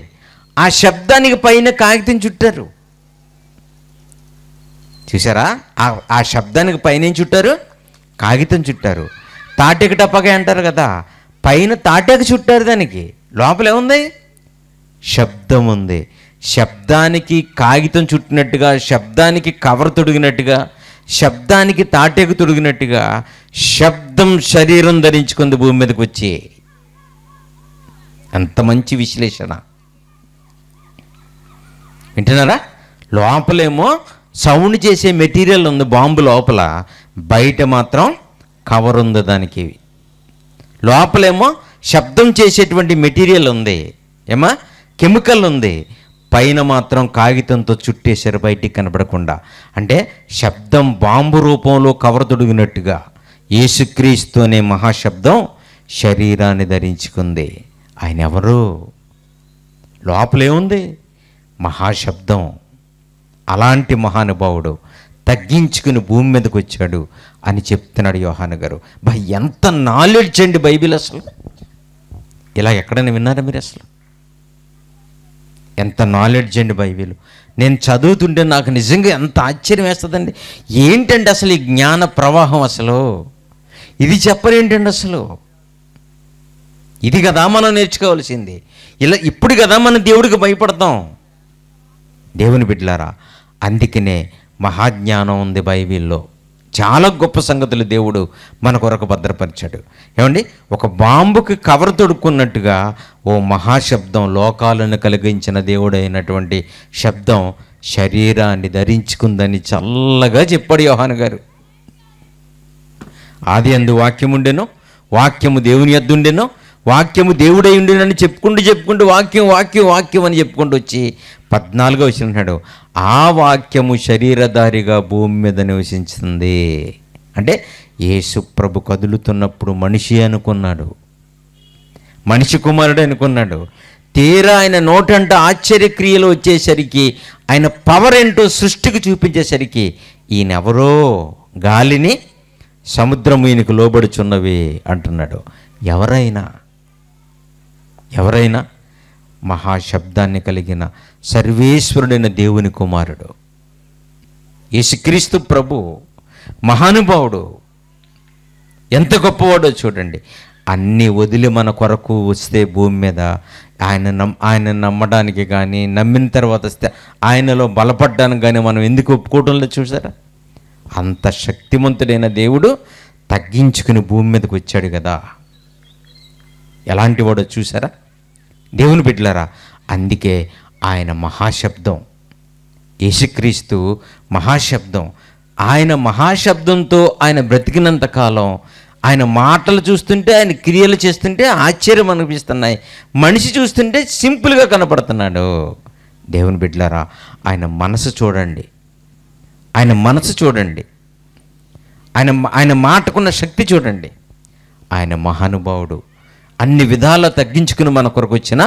Speaker 1: ఆ శబ్దానికి పైన కాగితం చుట్టారు చూసారా ఆ శబ్దానికి పైన చుట్టారు కాగితం చుట్టారు తాటికి టప్పక అంటారు కదా పైన తాటేక చుట్టారు దానికి లోపలేముంది శబ్దం ఉంది శబ్దానికి కాగితం చుట్టినట్టుగా శబ్దానికి కవర్ తొడిగినట్టుగా శబ్దానికి తాటేకు తొడిగినట్టుగా శబ్దం శరీరం ధరించుకుంది భూమి మీదకి వచ్చి అంత మంచి విశ్లేషణ వింటున్నారా లోపలేమో సౌండ్ చేసే మెటీరియల్ ఉంది బాంబు లోపల బయట మాత్రం కవర్ ఉంది దానికి లోపలేమో శబ్దం చేసేటువంటి మెటీరియల్ ఉంది ఏమా కెమికల్ ఉంది పైన మాత్రం కాగితంతో చుట్టేశారు బయటికి కనపడకుండా అంటే శబ్దం బాంబు రూపంలో కవర్ తొడిగినట్టుగా యేసుక్రీస్తు అనే మహాశబ్దం శరీరాన్ని ధరించుకుంది ఆయన ఎవరు లోపలేముంది మహాశబ్దం అలాంటి మహానుభావుడు తగ్గించుకుని భూమి మీదకి వచ్చాడు అని చెప్తున్నాడు యోహాన్ గారు బా ఎంత నాలెడ్జ్ అండి బైబిల్ అసలు ఇలా ఎక్కడైనా విన్నారా మీరు అసలు ఎంత నాలెడ్జ్ అండి బైబిల్ నేను చదువుతుంటే నాకు నిజంగా ఎంత ఆశ్చర్యం వేస్తుందండి ఏంటండి అసలు ఈ జ్ఞాన ప్రవాహం అసలు ఇది చెప్పలేంటండి అసలు ఇది కదా మనం నేర్చుకోవాల్సింది ఇలా ఇప్పుడు కదా మనం దేవుడికి భయపడతాం దేవుని బిడ్డలారా అందుకనే మహాజ్ఞానం ఉంది బైబిల్లో చాలా గొప్ప సంగతులు దేవుడు మన కొరకు భద్రపరిచాడు ఏమండి ఒక బాంబుకి కవర్ తొడుక్కున్నట్టుగా ఓ మహాశబ్దం లోకాలను కలిగించిన దేవుడైనటువంటి శబ్దం శరీరాన్ని ధరించుకుందని చల్లగా చెప్పాడు యోహాన్ గారు ఆది అందు వాక్యం వాక్యము దేవుని ఎద్దుండెనో వాక్యము దేవుడై ఉండినని చెప్పుకుంటూ చెప్పుకుంటూ వాక్యం వాక్యం వాక్యం అని చెప్పుకుంటూ వచ్చి పద్నాలుగో వచ్చినట్టు ఆ వాక్యము శరీరధారిగా భూమి మీద నివసించింది అంటే యేసుప్రభు కదులుతున్నప్పుడు మనిషి అనుకున్నాడు మనిషి కుమారుడు అనుకున్నాడు తీరా ఆయన నోటంట ఆశ్చర్యక్రియలు వచ్చేసరికి ఆయన పవర్ ఏంటో సృష్టికి చూపించేసరికి ఈయన ఎవరో గాలిని సముద్రం ఈయనకు లోబడుచున్నవి అంటున్నాడు ఎవరైనా ఎవరైనా మహాశబ్దాన్ని కలిగిన సర్వేశ్వరుడైన దేవుని కుమారుడు యేసుక్రీస్తు ప్రభు మహానుభావుడు ఎంత గొప్పవాడో చూడండి అన్నీ వదిలి మన కొరకు వస్తే భూమి మీద ఆయన నమ్ ఆయన నమ్మడానికి కానీ నమ్మిన తర్వాత వస్తే ఆయనలో బలపడ్డానికి కానీ మనం ఎందుకు లేదు చూసారా అంత శక్తివంతుడైన దేవుడు తగ్గించుకుని భూమి మీదకి వచ్చాడు కదా ఎలాంటి వాడో చూసారా దేవుని బిడ్డలారా అందుకే ఆయన మహాశబ్దం యేసుక్రీస్తు మహాశబ్దం ఆయన మహాశబ్దంతో ఆయన బ్రతికినంత కాలం ఆయన మాటలు చూస్తుంటే ఆయన క్రియలు చేస్తుంటే ఆశ్చర్యం అనిపిస్తున్నాయి మనిషి చూస్తుంటే సింపుల్గా కనపడుతున్నాడు దేవుని బిడ్డలారా ఆయన మనసు చూడండి ఆయన మనసు చూడండి ఆయన ఆయన మాటకున్న శక్తి చూడండి ఆయన మహానుభావుడు అన్ని విధాలా తగ్గించుకుని మన కొరకు వచ్చిన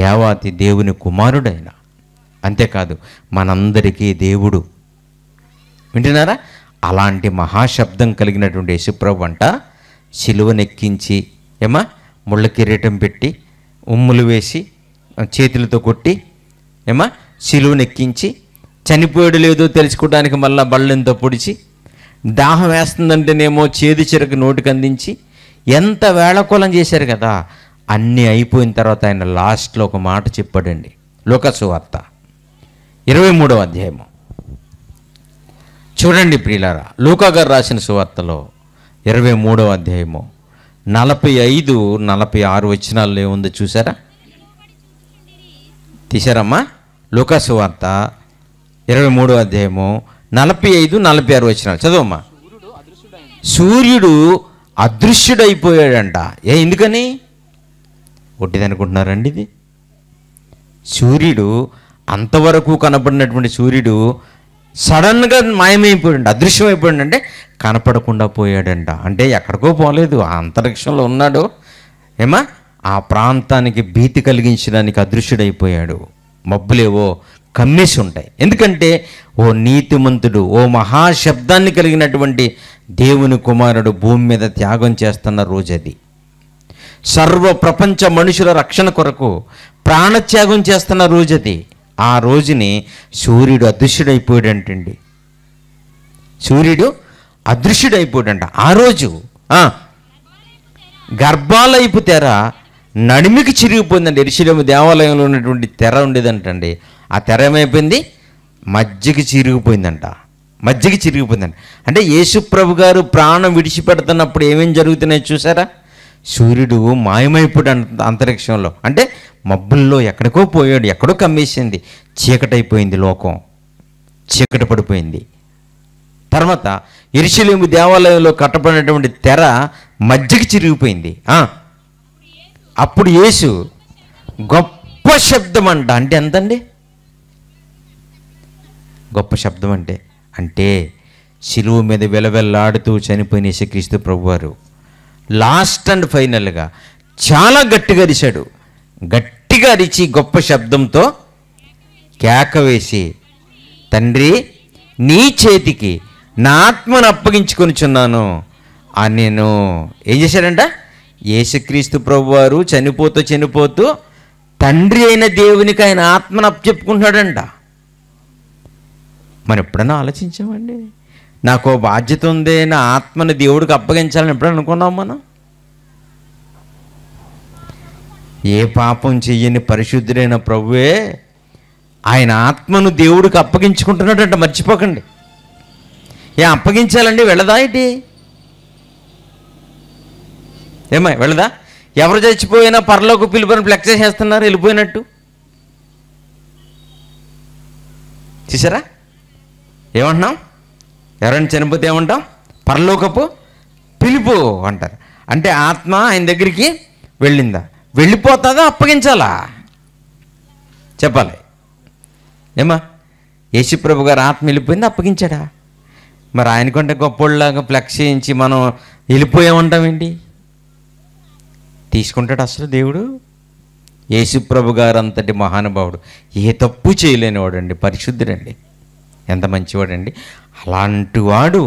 Speaker 1: దేవాతి దేవుని కుమారుడైన అంతేకాదు మనందరికీ దేవుడు వింటున్నారా అలాంటి మహాశబ్దం కలిగినటువంటి యశుప్రభు అంట సిలువనెక్కించి ఏమా ముళ్ళ కిరీటం పెట్టి ఉమ్ములు వేసి చేతులతో కొట్టి ఏమా సిలువనెక్కించి చనిపోయాడు లేదో తెలుసుకోవడానికి మళ్ళీ బళ్ళెంతో పొడిచి దాహం వేస్తుందంటేనేమో చేదు చెరకు నోటికి అందించి ఎంత వేళకోళం చేశారు కదా అన్నీ అయిపోయిన తర్వాత ఆయన లాస్ట్లో ఒక మాట చెప్పాడండి లోకసువార్త ఇరవై మూడవ అధ్యాయము చూడండి ప్రియులారా లోకాగారు రాసిన సువార్తలో ఇరవై మూడవ అధ్యాయము నలభై ఐదు నలభై ఆరు వచనాలు ఏముందో చూసారా తీసారమ్మా లూకా సువార్త ఇరవై మూడో అధ్యాయము నలభై ఐదు నలభై ఆరు వచనాలు చదవమ్మా సూర్యుడు అదృశ్యుడైపోయాడంట ఏ ఎందుకని అనుకుంటున్నారండి ఇది సూర్యుడు అంతవరకు కనపడినటువంటి సూర్యుడు సడన్గా మాయమైపోయాడు అదృశ్యం అంటే కనపడకుండా పోయాడంట అంటే ఎక్కడికో పోలేదు ఆ అంతరిక్షంలో ఉన్నాడు ఏమా ఆ ప్రాంతానికి భీతి కలిగించడానికి అదృశ్యుడైపోయాడు మబ్బులేవో కమ్మేసి ఉంటాయి ఎందుకంటే ఓ నీతిమంతుడు ఓ మహాశబ్దాన్ని కలిగినటువంటి దేవుని కుమారుడు భూమి మీద త్యాగం చేస్తున్న రోజది సర్వ ప్రపంచ మనుషుల రక్షణ కొరకు ప్రాణత్యాగం చేస్తున్న రోజది ఆ రోజుని సూర్యుడు అదృశ్యుడైపోయాడంటండి సూర్యుడు అదృశ్యుడైపోయాడంట ఆ రోజు గర్భాలైపు తెర నడిమికి చిరిగిపోయిందండి ఎరుశలేము దేవాలయంలో ఉన్నటువంటి తెర ఉండేదంటండి ఆ తెర ఏమైపోయింది మజ్జిగ చిరిగిపోయిందంట మజ్జిగ చిరిగిపోయిందంట అంటే యేసుప్రభు గారు ప్రాణం విడిచిపెడుతున్నప్పుడు ఏమేమి జరుగుతున్నాయి చూసారా సూర్యుడు మాయమైపోయాడు అంతరిక్షంలో అంటే మబ్బుల్లో ఎక్కడికో పోయాడు ఎక్కడో కమ్మేసింది చీకటైపోయింది లోకం చీకటి పడిపోయింది తర్వాత ఇరుషులేము దేవాలయంలో కట్టబడినటువంటి తెర మజ్జికి చిరిగిపోయింది అప్పుడు యేసు గొప్ప శబ్దం అంట అంటే ఎంతండి గొప్ప శబ్దం అంటే అంటే శిలువు మీద వెలవెల్లాడుతూ చనిపోయిన యేసుక్రీస్తు ప్రభువారు లాస్ట్ అండ్ ఫైనల్గా చాలా గట్టిగా అరిచాడు గట్టిగా అరిచి గొప్ప శబ్దంతో కేక వేసి తండ్రి నీ చేతికి నా ఆత్మను అప్పగించుకొనిచున్నాను అని నేను ఏం చేశాడంట యేసుక్రీస్తు ప్రభు వారు చనిపోతూ చనిపోతూ తండ్రి అయిన దేవునికి ఆయన ఆత్మను అప్పచెప్పుకుంటున్నాడంట మరి ఎప్పుడైనా ఆలోచించామండి నాకు బాధ్యత ఉంది నా ఆత్మని దేవుడికి అప్పగించాలని ఎప్పుడు అనుకున్నాం మనం ఏ పాపం చెయ్యని పరిశుద్ధుడైన ప్రభువే ఆయన ఆత్మను దేవుడికి అప్పగించుకుంటున్నాడంటే మర్చిపోకండి ఏ అప్పగించాలండి వెళ్ళదా ఏంటి ఏమా వెళ్ళదా ఎవరు చచ్చిపోయినా పర్లోకి పిలుపుని ఫ్లెక్స్ చేసేస్తున్నారు వెళ్ళిపోయినట్టు చూసారా ఏమంటున్నాం ఎవరైనా చనిపోతే ఏమంటాం పరలోకపు పిలుపు అంటారు అంటే ఆత్మ ఆయన దగ్గరికి వెళ్ళిందా వెళ్ళిపోతుందా అప్పగించాలా చెప్పాలి ఏమా యేసుప్రభు గారు ఆత్మ వెళ్ళిపోయిందా అప్పగించాడా మరి ఆయనకంటే గొప్పోళ్ళలాగా ఫ్లెక్స్ చేయించి మనం వెళ్ళిపోయామంటామేంటి తీసుకుంటాడు అసలు దేవుడు యేసుప్రభు గారు అంతటి మహానుభావుడు ఏ తప్పు చేయలేనివాడు అండి పరిశుద్ధుడండి ఎంత మంచివాడండి అలాంటి వాడు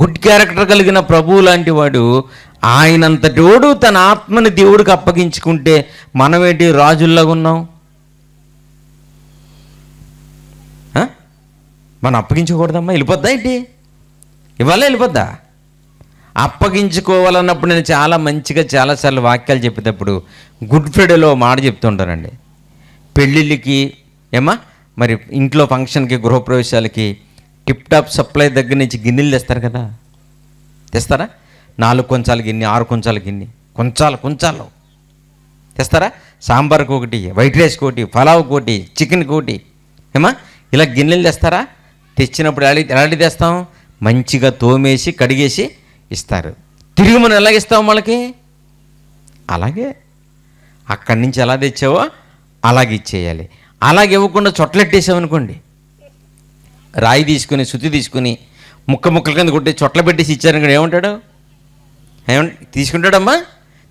Speaker 1: గుడ్ క్యారెక్టర్ కలిగిన ప్రభువు లాంటి వాడు ఆయనంతటోడు తన ఆత్మని దేవుడికి అప్పగించుకుంటే మనమేంటి రాజుల్లాగా ఉన్నాం మనం అప్పగించకూడదమ్మా వెళ్ళిపోద్దా ఏంటి ఇవాళ వెళ్ళిపోద్దా అప్పగించుకోవాలన్నప్పుడు నేను చాలా మంచిగా చాలాసార్లు వాక్యాలు చెప్పేటప్పుడు గుడ్ ఫ్రైడేలో మాట చెప్తుంటానండి పెళ్ళిళ్ళకి ఏమా మరి ఇంట్లో ఫంక్షన్కి గృహప్రవేశాలకి టిప్ టాప్ సప్లై దగ్గర నుంచి గిన్నెలు తెస్తారు కదా తెస్తారా నాలుగు కొంచాలు గిన్నె ఆరు కొంచాలు గిన్నె కొంచాలు కొంచాలు తెస్తారా సాంబార్కి ఒకటి వైట్ రైస్ ఒకటి పలావ్ ఒకటి చికెన్ ఒకటి ఏమా ఇలా గిన్నెలు తెస్తారా తెచ్చినప్పుడు ఎలా ఎలాంటి తెస్తాం మంచిగా తోమేసి కడిగేసి ఇస్తారు తిరిగి మనం ఎలాగిస్తాం వాళ్ళకి అలాగే అక్కడి నుంచి ఎలా తెచ్చావో అలాగే ఇచ్చేయాలి అలాగే ఇవ్వకుండా చొట్లెట్టేసామనుకోండి రాయి తీసుకుని శుద్ధి తీసుకుని ముక్క ముక్కల కింద కొట్టి చొట్ల పెట్టేసి ఇచ్చారనుకోండి ఏమంటాడు ఏమంట తీసుకుంటాడమ్మా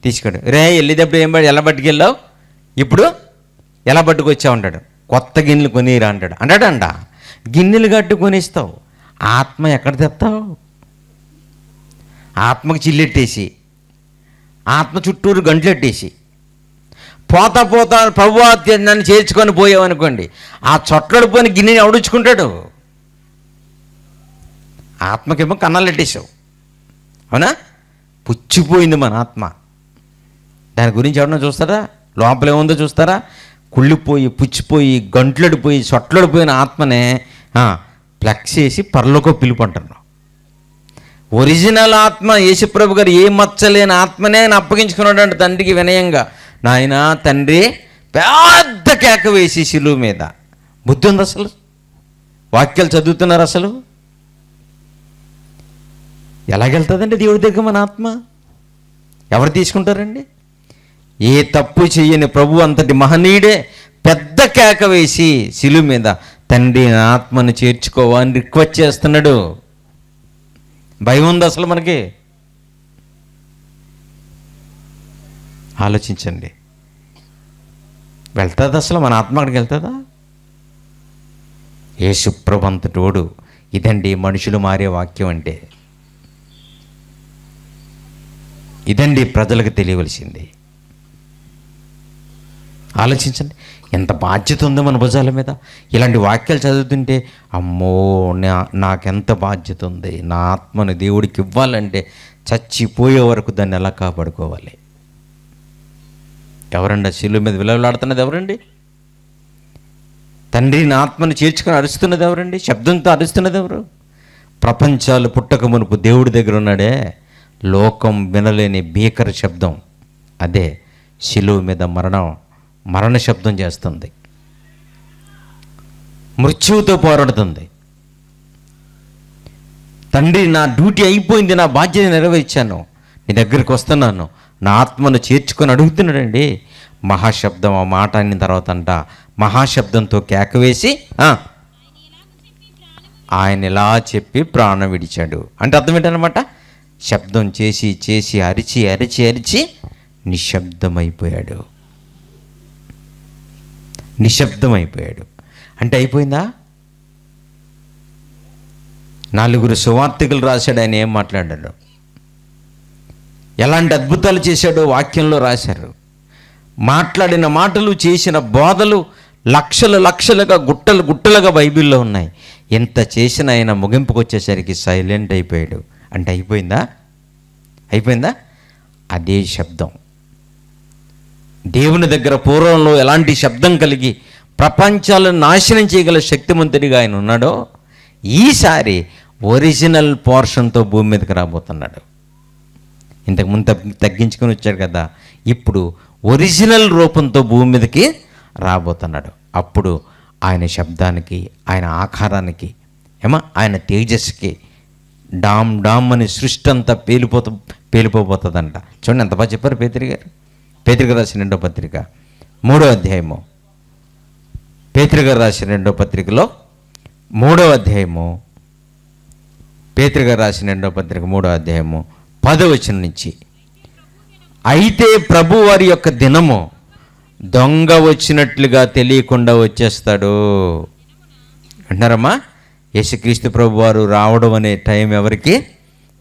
Speaker 1: తీసుకోడు రే వెళ్ళేటప్పుడు ఏం ఎలా పట్టుకెళ్ళావు ఇప్పుడు ఎలా పట్టుకొచ్చావు అంటాడు కొత్త గిన్నెలు కొనిరా అంటాడు అంటాడంట గిన్నెలు కట్టు కొనిస్తావు ఆత్మ ఎక్కడ తెస్తావు ఆత్మకు చిల్లెట్టేసి ఆత్మ చుట్టూరు గంటలెట్టేసి పోతా పోతా ప్రభువాత్య నన్ను చేర్చుకొని పోయావనుకోండి ఆ చొట్లడు పోని గిన్నెని అవడుచుకుంటాడు ఆత్మకేమో కన్నాలెట్టేశావు అవునా పుచ్చిపోయింది మన ఆత్మ దాని గురించి ఎవరన్నా చూస్తారా లోపలేముందో చూస్తారా కుళ్ళిపోయి పుచ్చిపోయి గంట్లడిపోయి చొట్లడిపోయిన ఆత్మనే ఫ్లెక్స్ చేసి పర్లోకో పిలుపు అంటున్నాం ఒరిజినల్ ఆత్మ యేసుప్రభు గారు ఏ మచ్చలేని ఆత్మనే అప్పగించుకున్నాడు అంటే తండ్రికి వినయంగా నాయన తండ్రి పెద్ద కేక వేసి శిలువు మీద బుద్ధి ఉంది అసలు వాక్యాలు చదువుతున్నారు అసలు ఎలాగెళ్తుందండి దేవుడి దగ్గర మన ఆత్మ ఎవరు తీసుకుంటారండి ఏ తప్పు చేయని ప్రభు అంతటి మహనీయుడే పెద్ద కేక వేసి శిలువు మీద తండ్రి ఆత్మను చేర్చుకోవా అని రిక్వెస్ట్ చేస్తున్నాడు భయం ఉంది అసలు మనకి ఆలోచించండి వెళ్తుంది అసలు మన ఆత్మ అక్కడికి వెళ్తుందా యేసుప్రభంతటోడు ఇదండి మనుషులు మారే వాక్యం అంటే ఇదండి ప్రజలకు తెలియవలసింది ఆలోచించండి ఎంత బాధ్యత ఉందో మన భుజాల మీద ఇలాంటి వాక్యాలు చదువుతుంటే అమ్మో నా నాకెంత బాధ్యత ఉంది నా ఆత్మను దేవుడికి ఇవ్వాలంటే చచ్చిపోయే వరకు దాన్ని ఎలా కాపాడుకోవాలి ఎవరండి శిలువ మీద విలవలాడుతున్నది ఎవరండి తండ్రిని ఆత్మను చేర్చుకొని అరుస్తున్నది ఎవరండి శబ్దంతో అరుస్తున్నది ఎవరు ప్రపంచాలు పుట్టక మునుపు దేవుడి దగ్గర ఉన్నాడే లోకం వినలేని భీకర శబ్దం అదే శిలువు మీద మరణం మరణ శబ్దం చేస్తుంది మృత్యువుతో పోరాడుతుంది తండ్రి నా డ్యూటీ అయిపోయింది నా బాధ్యత నెరవేర్చాను నీ దగ్గరికి వస్తున్నాను నా ఆత్మను చేర్చుకొని అడుగుతున్నాడండి మహాశబ్దం ఆ మాట అన్న తర్వాత అంట మహాశబ్దంతో కేకవేసి ఆయన ఇలా చెప్పి ప్రాణం విడిచాడు అంటే అర్థం ఏంటనమాట శబ్దం చేసి చేసి అరిచి అరిచి అరిచి నిశ్శబ్దమైపోయాడు నిశ్శబ్దమైపోయాడు అంటే అయిపోయిందా నలుగురు సువార్థికులు రాశాడు ఆయన ఏం మాట్లాడాడు ఎలాంటి అద్భుతాలు చేశాడో వాక్యంలో రాశారు మాట్లాడిన మాటలు చేసిన బోధలు లక్షలు లక్షలుగా గుట్టలు గుట్టలుగా బైబిల్లో ఉన్నాయి ఎంత చేసినా ఆయన ముగింపుకు వచ్చేసరికి సైలెంట్ అయిపోయాడు అంటే అయిపోయిందా అయిపోయిందా అదే శబ్దం దేవుని దగ్గర పూర్వంలో ఎలాంటి శబ్దం కలిగి ప్రపంచాలను నాశనం చేయగల శక్తిమంతుడిగా ఆయన ఉన్నాడో ఈసారి ఒరిజినల్ పోర్షన్తో భూమి మీదకి రాబోతున్నాడు ఇంతకుముందు తగ్గి తగ్గించుకొని వచ్చాడు కదా ఇప్పుడు ఒరిజినల్ రూపంతో భూమి మీదకి రాబోతున్నాడు అప్పుడు ఆయన శబ్దానికి ఆయన ఆకారానికి ఏమా ఆయన తేజస్కి డామ్ డామ్ అని సృష్టి అంతా పేలిపోత పేలిపోబోతుందంట చూడండి ఎంత బాగా చెప్పారు పేతిరి గారు పేతిరిక రాసిన రెండో పత్రిక మూడో అధ్యాయము పేతిరిక రాసిన రెండో పత్రికలో మూడో అధ్యాయము పేతిరిక రాసిన రెండో పత్రిక మూడో అధ్యాయము పదవచనం నుంచి అయితే ప్రభు వారి యొక్క దినము దొంగ వచ్చినట్లుగా తెలియకుండా వచ్చేస్తాడు అంటారమ్మా యేసుక్రీస్తు ప్రభు వారు రావడం అనే టైం ఎవరికి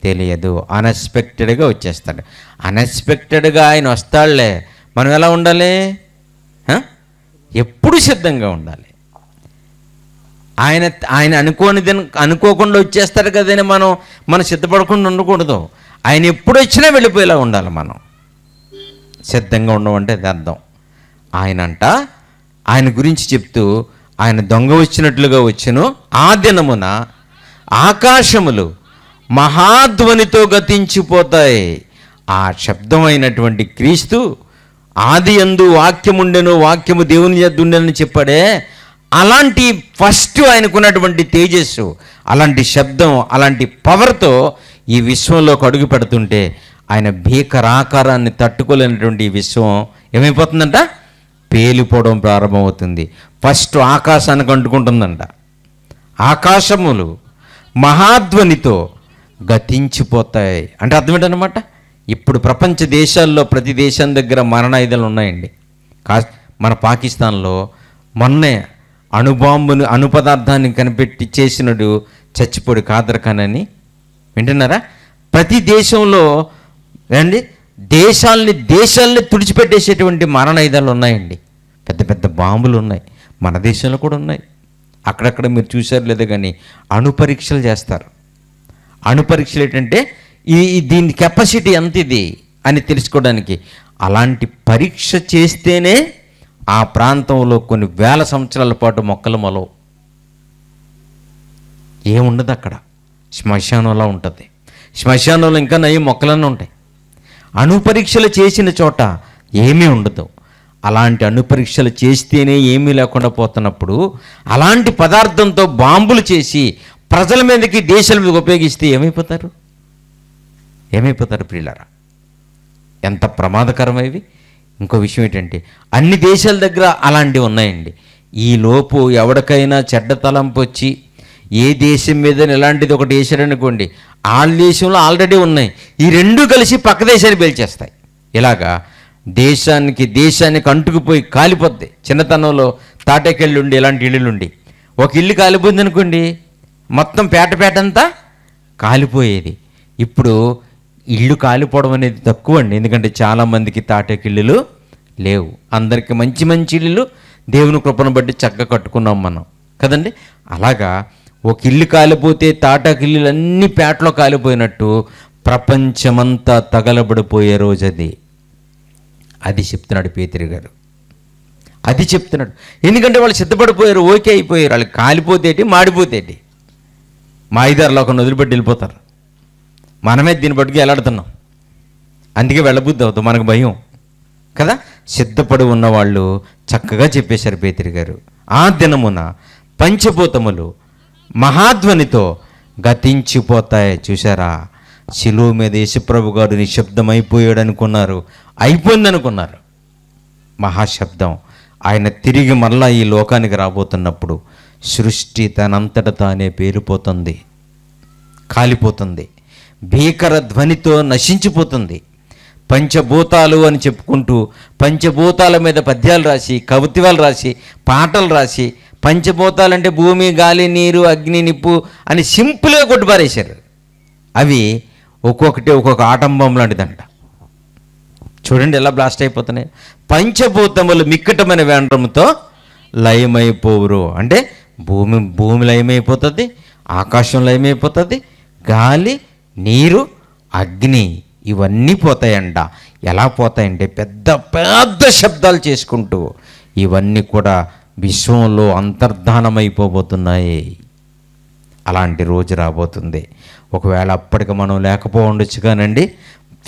Speaker 1: తెలియదు అన్ఎక్స్పెక్టెడ్గా వచ్చేస్తాడు అన్ఎక్స్పెక్టెడ్గా ఆయన వస్తాడులే మనం ఎలా ఉండాలి ఎప్పుడు సిద్ధంగా ఉండాలి ఆయన ఆయన అనుకోని అనుకోకుండా వచ్చేస్తాడు కదని మనం మనం సిద్ధపడకుండా ఉండకూడదు ఆయన ఎప్పుడు వచ్చినా వెళ్ళిపోయేలా ఉండాలి మనం సిద్ధంగా ఉండమంటే అది అర్థం ఆయన అంట ఆయన గురించి చెప్తూ ఆయన దొంగ వచ్చినట్లుగా వచ్చిన ఆ దినమున ఆకాశములు మహాధ్వనితో గతించిపోతాయి ఆ శబ్దం అయినటువంటి క్రీస్తు ఆది ఎందు వాక్యముండెను వాక్యము దేవుని ఉండెను చెప్పాడే అలాంటి ఫస్ట్ ఆయనకున్నటువంటి తేజస్సు అలాంటి శబ్దం అలాంటి పవర్తో ఈ విశ్వంలోకి అడుగు పెడుతుంటే ఆయన భీకరాకారాన్ని తట్టుకోలేనటువంటి ఈ విశ్వం ఏమైపోతుందంట పేలిపోవడం ప్రారంభమవుతుంది ఫస్ట్ ఆకాశానికి అంటుకుంటుందంట ఆకాశములు మహాధ్వనితో గతించిపోతాయి అంటే అర్థం ఏంటనమాట ఇప్పుడు ప్రపంచ దేశాల్లో ప్రతి దేశం దగ్గర మరణాయుధాలు ఉన్నాయండి కా మన పాకిస్తాన్లో మొన్నే అణుబాంబును పదార్థాన్ని కనిపెట్టి చేసినడు చచ్చిపోడు కాదరఖాన్ అని వింటున్నారా ప్రతి దేశంలో అండి దేశాలని దేశాలని తుడిచిపెట్టేసేటువంటి మరణయుధాలు ఉన్నాయండి పెద్ద పెద్ద బాంబులు ఉన్నాయి మన దేశంలో కూడా ఉన్నాయి అక్కడక్కడ మీరు చూశారు లేదు కానీ అణుపరీక్షలు చేస్తారు అణుపరీక్షలు ఏంటంటే ఈ దీని కెపాసిటీ ఎంత ఇది అని తెలుసుకోవడానికి అలాంటి పరీక్ష చేస్తేనే ఆ ప్రాంతంలో కొన్ని వేల సంవత్సరాల పాటు మొక్కలు మొలవు ఏముండదు అక్కడ శ్మశానంలో ఉంటుంది శ్మశానంలో ఇంకా నయ్యి మొక్కలన్నీ ఉంటాయి అణుపరీక్షలు చేసిన చోట ఏమీ ఉండదు అలాంటి అణుపరీక్షలు చేస్తేనే ఏమీ లేకుండా పోతున్నప్పుడు అలాంటి పదార్థంతో బాంబులు చేసి ప్రజల మీదకి దేశాల మీద ఉపయోగిస్తే ఏమైపోతారు ఏమైపోతారు ప్రియులరా ఎంత ప్రమాదకరమైవి ఇంకో విషయం ఏంటంటే అన్ని దేశాల దగ్గర అలాంటివి ఉన్నాయండి ఈలోపు ఎవడికైనా చెడ్డ తలంపు వచ్చి ఏ దేశం మీద ఇలాంటిది ఒకటి వేశారనుకోండి వాళ్ళ దేశంలో ఆల్రెడీ ఉన్నాయి ఈ రెండు కలిసి పక్క దేశాన్ని పేల్చేస్తాయి ఇలాగా దేశానికి దేశానికి అంటుకుపోయి కాలిపోద్ది చిన్నతనంలో తాటేకెళ్ళు ఉండి ఇలాంటి ఇళ్ళుండి ఒక ఇల్లు కాలిపోయింది అనుకోండి మొత్తం పేట పేట అంతా కాలిపోయేది ఇప్పుడు ఇల్లు కాలిపోవడం అనేది తక్కువ అండి ఎందుకంటే చాలామందికి తాటేకిళ్ళు లేవు అందరికి మంచి మంచి ఇళ్ళు దేవుని కృపను బట్టి చక్కగా కట్టుకున్నాం మనం కదండి అలాగా ఒక ఇల్లు కాలిపోతే తాటాకిల్లులన్నీ పేటలో కాలిపోయినట్టు ప్రపంచమంతా తగలబడిపోయే రోజు అది అది చెప్తున్నాడు పేతిరి గారు అది చెప్తున్నాడు ఎందుకంటే వాళ్ళు సిద్ధపడిపోయారు ఓకే అయిపోయారు వాళ్ళు కాలిపోతేటి మాడిపోతేటి మా ఐదారులో ఒక వదిలిపెట్టి వెళ్ళిపోతారు మనమే దీన్ని పట్టుకు ఎలాడుతున్నాం అందుకే వెళ్ళబుద్ధి అవుతాం మనకు భయం కదా సిద్ధపడి ఉన్నవాళ్ళు చక్కగా చెప్పేశారు పేతిరి గారు ఆ దినమున పంచభూతములు మహాధ్వనితో గతించిపోతాయి చూసారా శిలువు మీద యేసుప్రభు గారు నిశ్శబ్దం అయిపోయాడు అనుకున్నారు అయిపోయింది అనుకున్నారు మహాశబ్దం ఆయన తిరిగి మళ్ళా ఈ లోకానికి రాబోతున్నప్పుడు సృష్టి తనంతట తానే పేరుపోతుంది కాలిపోతుంది భీకర ధ్వనితో నశించిపోతుంది పంచభూతాలు అని చెప్పుకుంటూ పంచభూతాల మీద పద్యాలు రాసి కవిత్వాలు రాసి పాటలు రాసి పంచభూతాలంటే భూమి గాలి నీరు అగ్ని నిప్పు అని సింపుల్గా కొట్టుపారేశారు అవి ఒక్కొక్కటి ఒక్కొక్క ఆటంబం లాంటిదంట చూడండి ఎలా బ్లాస్ట్ అయిపోతున్నాయి పంచభూతములు మిక్కటమైన వేండ్రంతో లయమైపోవురు అంటే భూమి భూమి లయమైపోతుంది ఆకాశం లయమైపోతుంది గాలి నీరు అగ్ని ఇవన్నీ పోతాయంట ఎలా పోతాయంటే పెద్ద పెద్ద శబ్దాలు చేసుకుంటూ ఇవన్నీ కూడా విశ్వంలో అంతర్ధానమైపోబోతున్నాయి అలాంటి రోజు రాబోతుంది ఒకవేళ అప్పటికి మనం లేకపోవచ్చు కానండి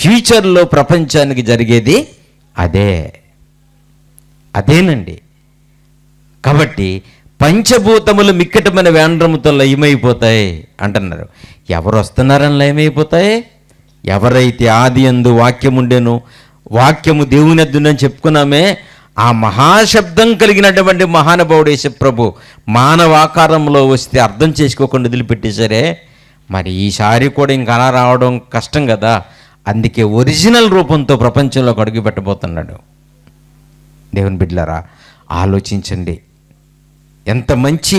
Speaker 1: ఫ్యూచర్లో ప్రపంచానికి జరిగేది అదే అదేనండి కాబట్టి పంచభూతములు మిక్కటమైన వేండ్రముతో లయమైపోతాయి అంటున్నారు ఎవరు వస్తున్నారని లయమైపోతాయి ఎవరైతే ఆది ఎందు వాక్యం ఉండేను వాక్యము దేవుని ఎద్దునని చెప్పుకున్నామే ఆ మహాశబ్దం కలిగినటువంటి మహానుభావుడు ప్రభు మానవాకారంలో వస్తే అర్థం చేసుకోకుండా వదిలిపెట్టేసరే మరి ఈసారి కూడా ఇంకా అలా రావడం కష్టం కదా అందుకే ఒరిజినల్ రూపంతో ప్రపంచంలోకి అడుగు పెట్టబోతున్నాడు దేవుని బిడ్డలారా ఆలోచించండి ఎంత మంచి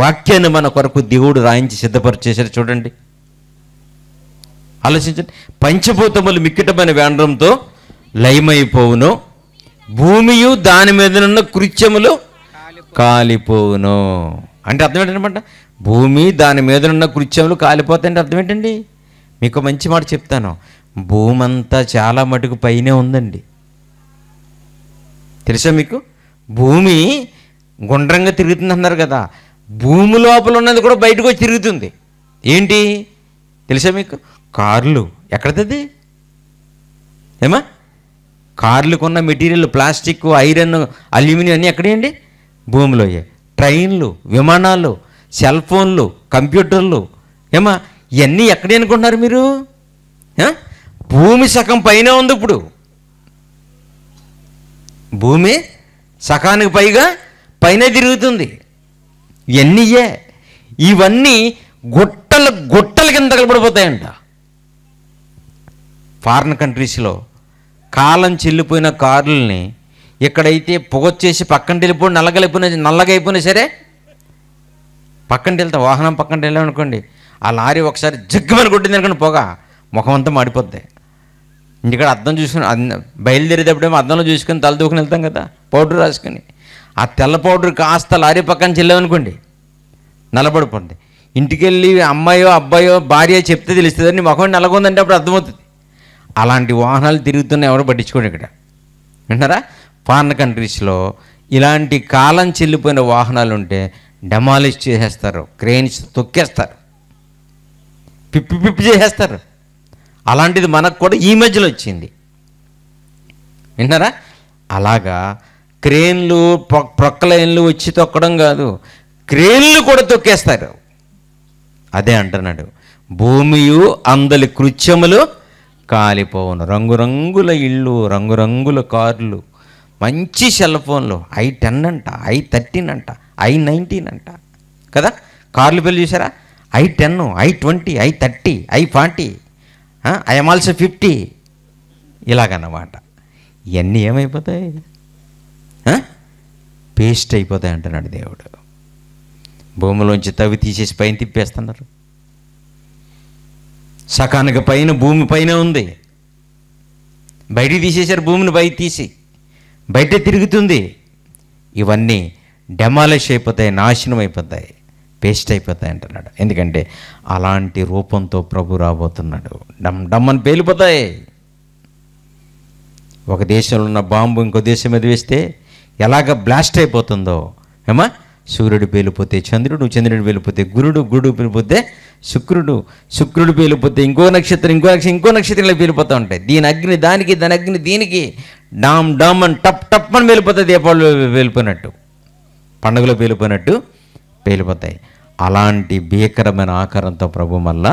Speaker 1: వాక్యాన్ని మన కొరకు దేవుడు రాయించి సిద్ధపరిచేశారు చూడండి ఆలోచించండి పంచభూతములు మిక్కిటమైన వేండ్రంతో లయమైపోవును భూమియు దాని మీదనున్న కృత్యములు కాలిపోవును అంటే అర్థం ఏంటనమాట భూమి దాని ఉన్న కృత్యములు కాలిపోతాయంటే అర్థం ఏంటండి మీకు మంచి మాట చెప్తాను భూమి అంతా చాలా మటుకు పైనే ఉందండి తెలుసా మీకు భూమి గుండ్రంగా తిరుగుతుంది అన్నారు కదా భూమి లోపల ఉన్నది కూడా బయటకు వచ్చి తిరుగుతుంది ఏంటి తెలుసా మీకు కార్లు ఎక్కడది ఏమా కార్లకు ఉన్న మెటీరియల్ ప్లాస్టిక్ ఐరన్ అల్యూమినియం అన్నీ ఎక్కడే అండి భూమిలోయే ట్రైన్లు విమానాలు సెల్ ఫోన్లు కంప్యూటర్లు ఏమా ఇవన్నీ ఎక్కడే అనుకుంటున్నారు మీరు భూమి సగం పైన ఉంది ఇప్పుడు భూమి సకానికి పైగా పైన తిరుగుతుంది ఇవన్నీయే ఇవన్నీ గుట్టలు గుట్టల కింద తగలబడిపోతాయంట ఫారిన్ కంట్రీస్లో కాలం చెల్లిపోయిన కారుల్ని ఎక్కడైతే పొగొచ్చేసి పక్కన వెళ్ళిపోయి నల్లగా నల్లగైపోయినా సరే పక్కన వెళ్తా వాహనం పక్కన వెళ్ళాం అనుకోండి ఆ లారీ ఒకసారి జగ్గమని కొట్టింది అనుకోండి పొగ ముఖమంతా మాడిపోద్ది ఇంటికాడ అర్థం చూసుకుని బయలుదేరేటప్పుడేమో అద్దంలో చూసుకుని తల దూకుని వెళ్తాం కదా పౌడర్ రాసుకొని ఆ తెల్ల పౌడర్ కాస్త లారీ పక్కన చెల్లామనుకోండి నలబడిపోతుంది ఇంటికెళ్ళి అమ్మాయో అబ్బాయో భార్య చెప్తే తెలుస్తుంది అని ముఖం నలగొందంటే అప్పుడు అర్థమవుతుంది అలాంటి వాహనాలు తిరుగుతున్నాయి ఎవరు పట్టించుకోండి ఇక్కడ వింటారా ఫారిన్ కంట్రీస్లో ఇలాంటి కాలం చెల్లిపోయిన వాహనాలు ఉంటే డెమాలిష్ చేసేస్తారు క్రేన్స్ తొక్కేస్తారు పిప్పి పిప్పి చేసేస్తారు అలాంటిది మనకు కూడా ఈ మధ్యలో వచ్చింది విన్నారా అలాగా క్రేన్లు ప్రొక్కలైన్లు వచ్చి తొక్కడం కాదు క్రేన్లు కూడా తొక్కేస్తారు అదే అంటున్నాడు భూమియు అందలి కృత్యములు కాలిపోవును రంగురంగుల ఇళ్ళు రంగురంగుల కార్లు మంచి సెల్ ఫోన్లు ఐ టెన్ అంట ఐ థర్టీన్ అంట ఐ నైన్టీన్ అంట కదా కార్లు పెళ్ళి చూసారా I ten I twenty I thirty I forty I am also fifty ఇలాగన్నమాట ఇవన్నీ ఏమైపోతాయి పేస్ట్ అయిపోతాయి అంటున్నాడు దేవుడు భూమిలోంచి తవ్వి తీసేసి పైన తిప్పేస్తున్నారు సకానికి పైన భూమి పైన ఉంది బయట తీసేశారు భూమిని బయట తీసి బయట తిరుగుతుంది ఇవన్నీ డెమాలిష్ అయిపోతాయి నాశనం అయిపోతాయి పేస్ట్ అయిపోతాయి అంటున్నాడు ఎందుకంటే అలాంటి రూపంతో ప్రభు రాబోతున్నాడు డమ్ డమ్మని పేలిపోతాయి ఒక దేశంలో ఉన్న బాంబు ఇంకో దేశం మీద వేస్తే ఎలాగ బ్లాస్ట్ అయిపోతుందో ఏమా సూర్యుడు పేలిపోతే చంద్రుడు చంద్రుడు పేలిపోతే గురుడు గురుడు పేలిపోతే శుక్రుడు శుక్రుడు పేలిపోతే ఇంకో నక్షత్రం ఇంకో నక్షత్రం ఇంకో నక్షత్రంలో పేలిపోతూ ఉంటాయి దీని అగ్ని దానికి దాని అగ్ని దీనికి డామ్ డామ్ అని టప్ టప్ అని పేలిపోతాయి దీపావళి పేలిపోయినట్టు పండుగలో పేలిపోయినట్టు పేలిపోతాయి అలాంటి భీకరమైన ఆకారంతో ప్రభు మళ్ళా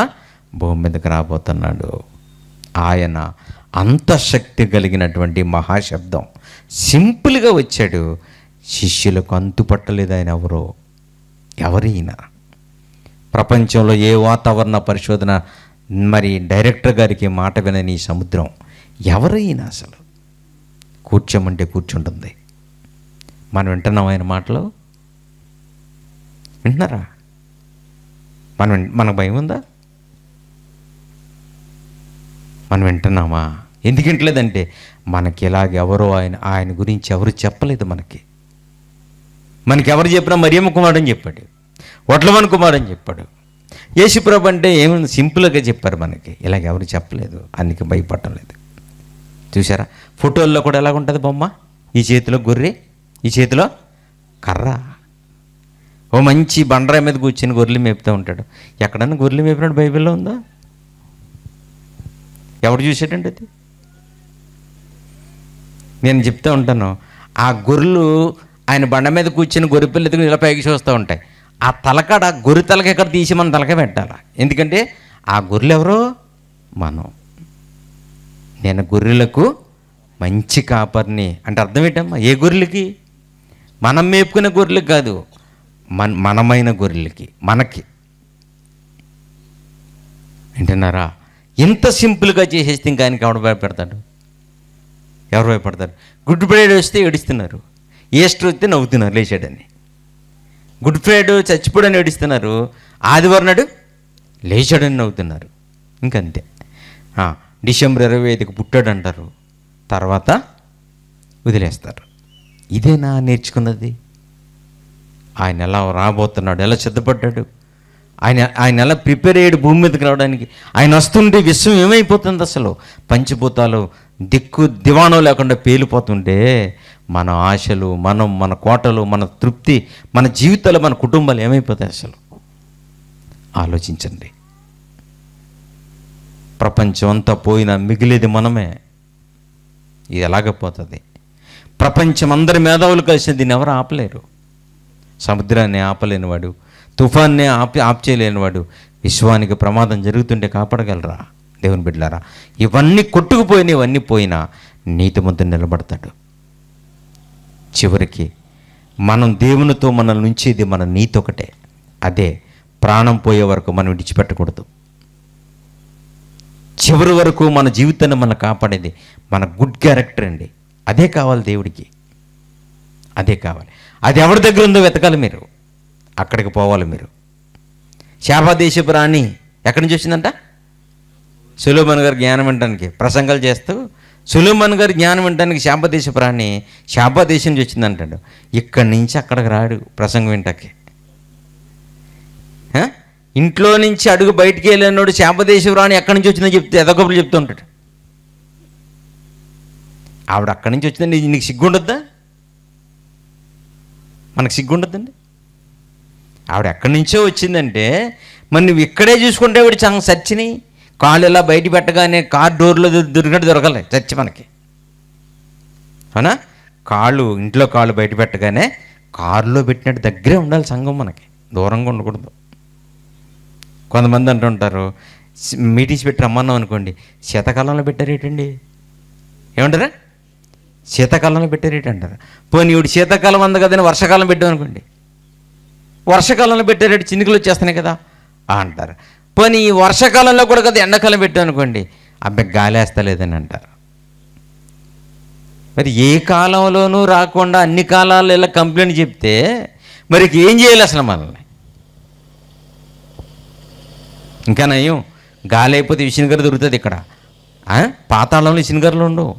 Speaker 1: భూమి మీదకి రాబోతున్నాడు ఆయన అంత శక్తి కలిగినటువంటి మహాశబ్దం సింపుల్గా వచ్చాడు శిష్యులకు అంతు పట్టలేదు ఆయన ఎవరో ఎవరైనా ప్రపంచంలో ఏ వాతావరణ పరిశోధన మరి డైరెక్టర్ గారికి మాట వినని సముద్రం ఎవరైనా అసలు కూర్చోమంటే కూర్చుంటుంది మనం వింటున్నాం ఆయన మాటలు వింటున్నారా మనం మనకు భయం ఉందా మనం వింటున్నామా ఎందుకు వింటలేదంటే మనకి ఎవరో ఆయన ఆయన గురించి ఎవరు చెప్పలేదు మనకి మనకెవరు చెప్పినా మరియమ్మ కుమారుడు అని చెప్పాడు వడ్లవన్ కుమారుడు అని చెప్పాడు యేసుప్రభు అంటే ఏమైంది సింపుల్గా చెప్పారు మనకి ఇలాగ ఎవరు చెప్పలేదు అందుకే భయపడటం లేదు చూసారా ఫోటోల్లో కూడా ఎలా ఉంటుంది బొమ్మ ఈ చేతిలో గొర్రె ఈ చేతిలో కర్ర ఓ మంచి బండరాయి మీద కూర్చొని గొర్రెలు మేపుతూ ఉంటాడు ఎక్కడన్నా గొర్రెలు మేపినాడు బైబిల్లో ఉందా ఎవడు చూసాడండి అది నేను చెప్తూ ఉంటాను ఆ గొర్రెలు ఆయన బండ మీద కూర్చుని గొరిపిల్లు ఎదుగు ఇలా పైకి చూస్తూ ఉంటాయి ఆ తలకాడ గొర్రె తలక ఎక్కడ తీసి మనం తలక పెట్టాలి ఎందుకంటే ఆ గొర్రెలు ఎవరో మనం నేను గొర్రెలకు మంచి కాపర్ని అంటే అర్థం ఏంటమ్మా ఏ గొర్రెలకి మనం మేపుకునే గొర్రెలకు కాదు మన మనమైన గొర్రెలకి మనకి వింటున్నారా ఇంత సింపుల్గా చేసేస్తే ఇంకా ఆయనకి ఎవడు భయపడతాడు ఎవరు భయపడతారు గుడ్డు పడేడు వస్తే ఏడుస్తున్నారు ఈస్టర్ వస్తే నవ్వుతున్నారు లేచాడని గుడ్ ఫ్రైడే చచ్చిపోడని ఏడుస్తున్నారు ఆదివారం నాడు లేచాడని నవ్వుతున్నారు ఇంకంతే డిసెంబర్ ఇరవై ఐదుకి పుట్టాడు అంటారు తర్వాత వదిలేస్తారు ఇదేనా నేర్చుకున్నది ఆయన ఎలా రాబోతున్నాడు ఎలా సిద్ధపడ్డాడు ఆయన ఆయన ఎలా ప్రిపేర్ అయ్యాడు భూమి మీదకి రావడానికి ఆయన వస్తుంటే విశ్వం ఏమైపోతుంది అసలు పంచభూతాలు దిక్కు దివాణం లేకుండా పేలిపోతుంటే మన ఆశలు మనం మన కోటలు మన తృప్తి మన జీవితాలు మన కుటుంబాలు ఏమైపోతాయి అసలు ఆలోచించండి ప్రపంచం అంతా పోయినా మిగిలేది మనమే ఇది ఎలాగపోతుంది ప్రపంచం అందరి మేధావులు కలిసి దీన్ని ఎవరు ఆపలేరు సముద్రాన్ని ఆపలేనివాడు తుఫాన్ని ఆపి ఆప్ చేయలేనివాడు విశ్వానికి ప్రమాదం జరుగుతుంటే కాపాడగలరా దేవుని బిడ్డలారా ఇవన్నీ కొట్టుకుపోయినా ఇవన్నీ పోయినా ముద్ద నిలబడతాడు చివరికి మనం దేవునితో మనల్ని నుంచేది మన నీతి ఒకటే అదే ప్రాణం పోయే వరకు మనం విడిచిపెట్టకూడదు చివరి వరకు మన జీవితాన్ని మనం కాపాడేది మన గుడ్ క్యారెక్టర్ అండి అదే కావాలి దేవుడికి అదే కావాలి అది ఎవరి దగ్గర ఉందో వెతకాలి మీరు అక్కడికి పోవాలి మీరు శాపాదేశపు రాణి ఎక్కడి నుంచి వచ్చిందంట సులోమన్ గారు జ్ఞానం వినడానికి ప్రసంగాలు చేస్తూ సులేమాన్ గారి జ్ఞానం వినడానికి శాంపదేశ ప్రాణి శాంపదేశం నుంచి వచ్చిందంటాడు ఇక్కడి నుంచి అక్కడికి రాడు ప్రసంగం వింటకి ఇంట్లో నుంచి అడుగు బయటికి వెళ్ళినోడు శాంపదేశం రాణి ఎక్కడి నుంచి వచ్చిందని చెప్తే ఎదగొప్పలు చెప్తుంటాడు ఆవిడ అక్కడి నుంచి వచ్చిందండి నీకు సిగ్గుండొద్దా మనకు సిగ్గుండొద్దండి ఆవిడ ఎక్కడి నుంచో వచ్చిందంటే మరి నువ్వు ఇక్కడే చూసుకుంటే ఆవిడ సచ్చినాయి కాళ్ళు ఇలా బయట పెట్టగానే కార్ డోర్లో దొరికినట్టు దొరకలే చచ్చి మనకి అవునా కాళ్ళు ఇంట్లో కాళ్ళు బయట పెట్టగానే కారులో పెట్టినట్టు దగ్గరే ఉండాలి సంఘం మనకి దూరంగా ఉండకూడదు కొంతమంది అంటుంటారు మీటింగ్స్ పెట్టి రమ్మన్నాం అనుకోండి శీతాకాలంలో పెట్టారేటండి ఏమంటారా శీతాకాలంలో పెట్టారేట అంటారు పోనీ ఇప్పుడు శీతాకాలం అంది కదా వర్షాకాలం పెట్టాం అనుకోండి వర్షాకాలంలో పెట్టారేటి చినుకులు వచ్చేస్తున్నాయి కదా అంటారు పోనీ ఈ వర్షాకాలంలో కూడా కదా ఎండాకాలం పెట్టానుకోండి అబ్బాయి గాలి వేస్తలేదని అంటారు మరి ఏ కాలంలోనూ రాకుండా అన్ని కాలాల్లో ఇలా కంప్లైంట్ చెప్తే మరి ఏం చేయాలి అసలు మనల్ని ఇంకా నయం గాలి అయిపోతే విషన్గర దొరుకుతుంది ఇక్కడ పాతాళంలో విషన్గర్లు ఉండవు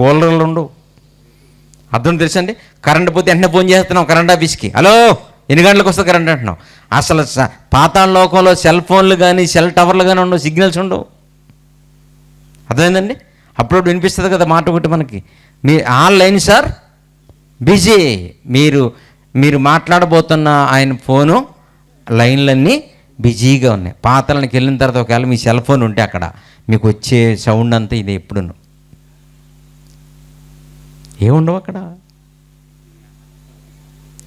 Speaker 1: కూలర్లు ఉండవు అర్థం తెలుసండి కరెంట్ పోతే వెంటనే ఫోన్ చేస్తున్నాం కరెంట్ ఆఫీస్కి హలో ఎన్ని గంటలకు వస్తుంది కరెంట్ అంటున్నావు అసలు పాతాళ లోకంలో సెల్ ఫోన్లు కానీ సెల్ టవర్లు కానీ ఉండవు సిగ్నల్స్ ఉండవు అర్థమైందండి అప్పుడప్పుడు వినిపిస్తుంది కదా మాట ఒకటి మనకి మీ ఆన్లైన్ సార్ బిజీ మీరు మీరు మాట్లాడబోతున్న ఆయన ఫోను లైన్లన్నీ బిజీగా ఉన్నాయి పాతలకి వెళ్ళిన తర్వాత ఒకవేళ మీ సెల్ ఫోన్ ఉంటే అక్కడ మీకు వచ్చే సౌండ్ అంతా ఇది ఎప్పుడును ఏముండవు అక్కడ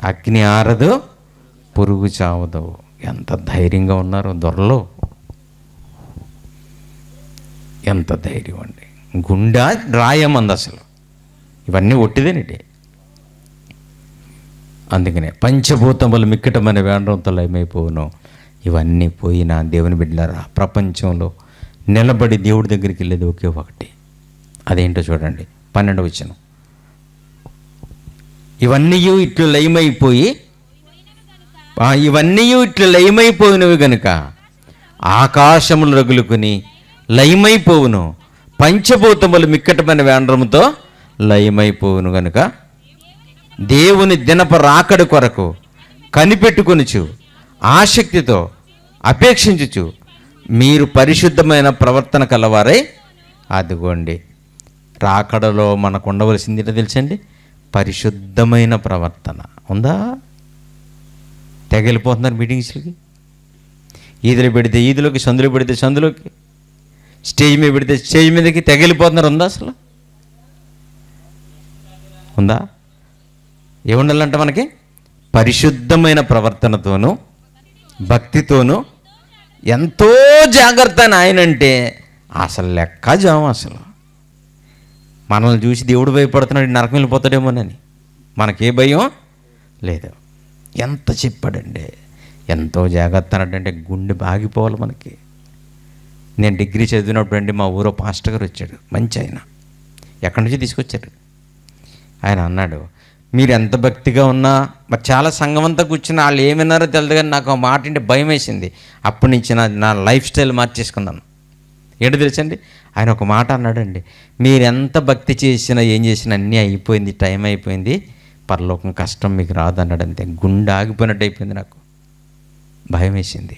Speaker 1: అగ్ని ఆరదు పురుగు చావదు ఎంత ధైర్యంగా ఉన్నారు దొరలో ఎంత ధైర్యం అండి గుండా రాయమంది అసలు ఇవన్నీ ఒట్టిదేనండి అందుకనే పంచభూతములు మిక్కటమైన వేండ్రంతో లయమైపోవును ఇవన్నీ పోయినా దేవుని బిడ్డలారా ప్రపంచంలో నిలబడి దేవుడి దగ్గరికి వెళ్ళేది ఒకే ఒకటి అదేంటో చూడండి పన్నెండు వచ్చినాం ఇవన్నీ ఇట్లు లయమైపోయి ఇవన్నీ ఇట్లు లయమైపోయినవి గనుక ఆకాశములు రగులుకుని లయమైపోవును పంచభూతములు మిక్కటమైన వేండ్రముతో లయమైపోవును గనుక దేవుని దినప రాకడ కొరకు కనిపెట్టుకునిచు ఆసక్తితో అపేక్షించుచు మీరు పరిశుద్ధమైన ప్రవర్తన కలవారై అదిగోండి రాకడలో మనకు ఉండవలసింది తెలుసండి పరిశుద్ధమైన ప్రవర్తన ఉందా తెగలిపోతున్నారు మీటింగ్స్కి ఈదులు పెడితే ఈదులోకి సందులు పెడితే సందులోకి స్టేజ్ మీద పెడితే స్టేజ్ మీదకి తెగలిపోతున్నారు ఉందా అసలు ఉందా ఏముండాలంట మనకి పరిశుద్ధమైన ప్రవర్తనతోనూ భక్తితోనూ ఎంతో జాగ్రత్త ఆయన అంటే అసలు లెక్క జాము అసలు మనల్ని చూసి దేవుడు భయపడుతున్నాడు నరకం వెళ్ళిపోతాడేమోనని మనకే భయం లేదు ఎంత చెప్పాడండి ఎంతో జాగ్రత్త అంటే గుండె బాగిపోవాలి మనకి నేను డిగ్రీ చదివినప్పుడు అండి మా ఊరో పాస్టర్ గారు వచ్చాడు మంచి ఆయన ఎక్కడి నుంచి తీసుకొచ్చారు ఆయన అన్నాడు మీరు ఎంత భక్తిగా ఉన్నా మరి చాలా సంఘం అంతా వాళ్ళు ఏమన్నారో తెలియదు కానీ నాకు ఆ మాట అంటే భయం వేసింది అప్పటి నుంచి నా నా లైఫ్ స్టైల్ మార్చేసుకున్నాను ఏంటో తెలుసండి ఆయన ఒక మాట అన్నాడండి మీరెంత భక్తి చేసినా ఏం చేసినా అన్నీ అయిపోయింది టైం అయిపోయింది పరలోకం కష్టం మీకు రాదు అన్నాడు అంతే గుండె ఆగిపోయినట్టు అయిపోయింది నాకు భయం వేసింది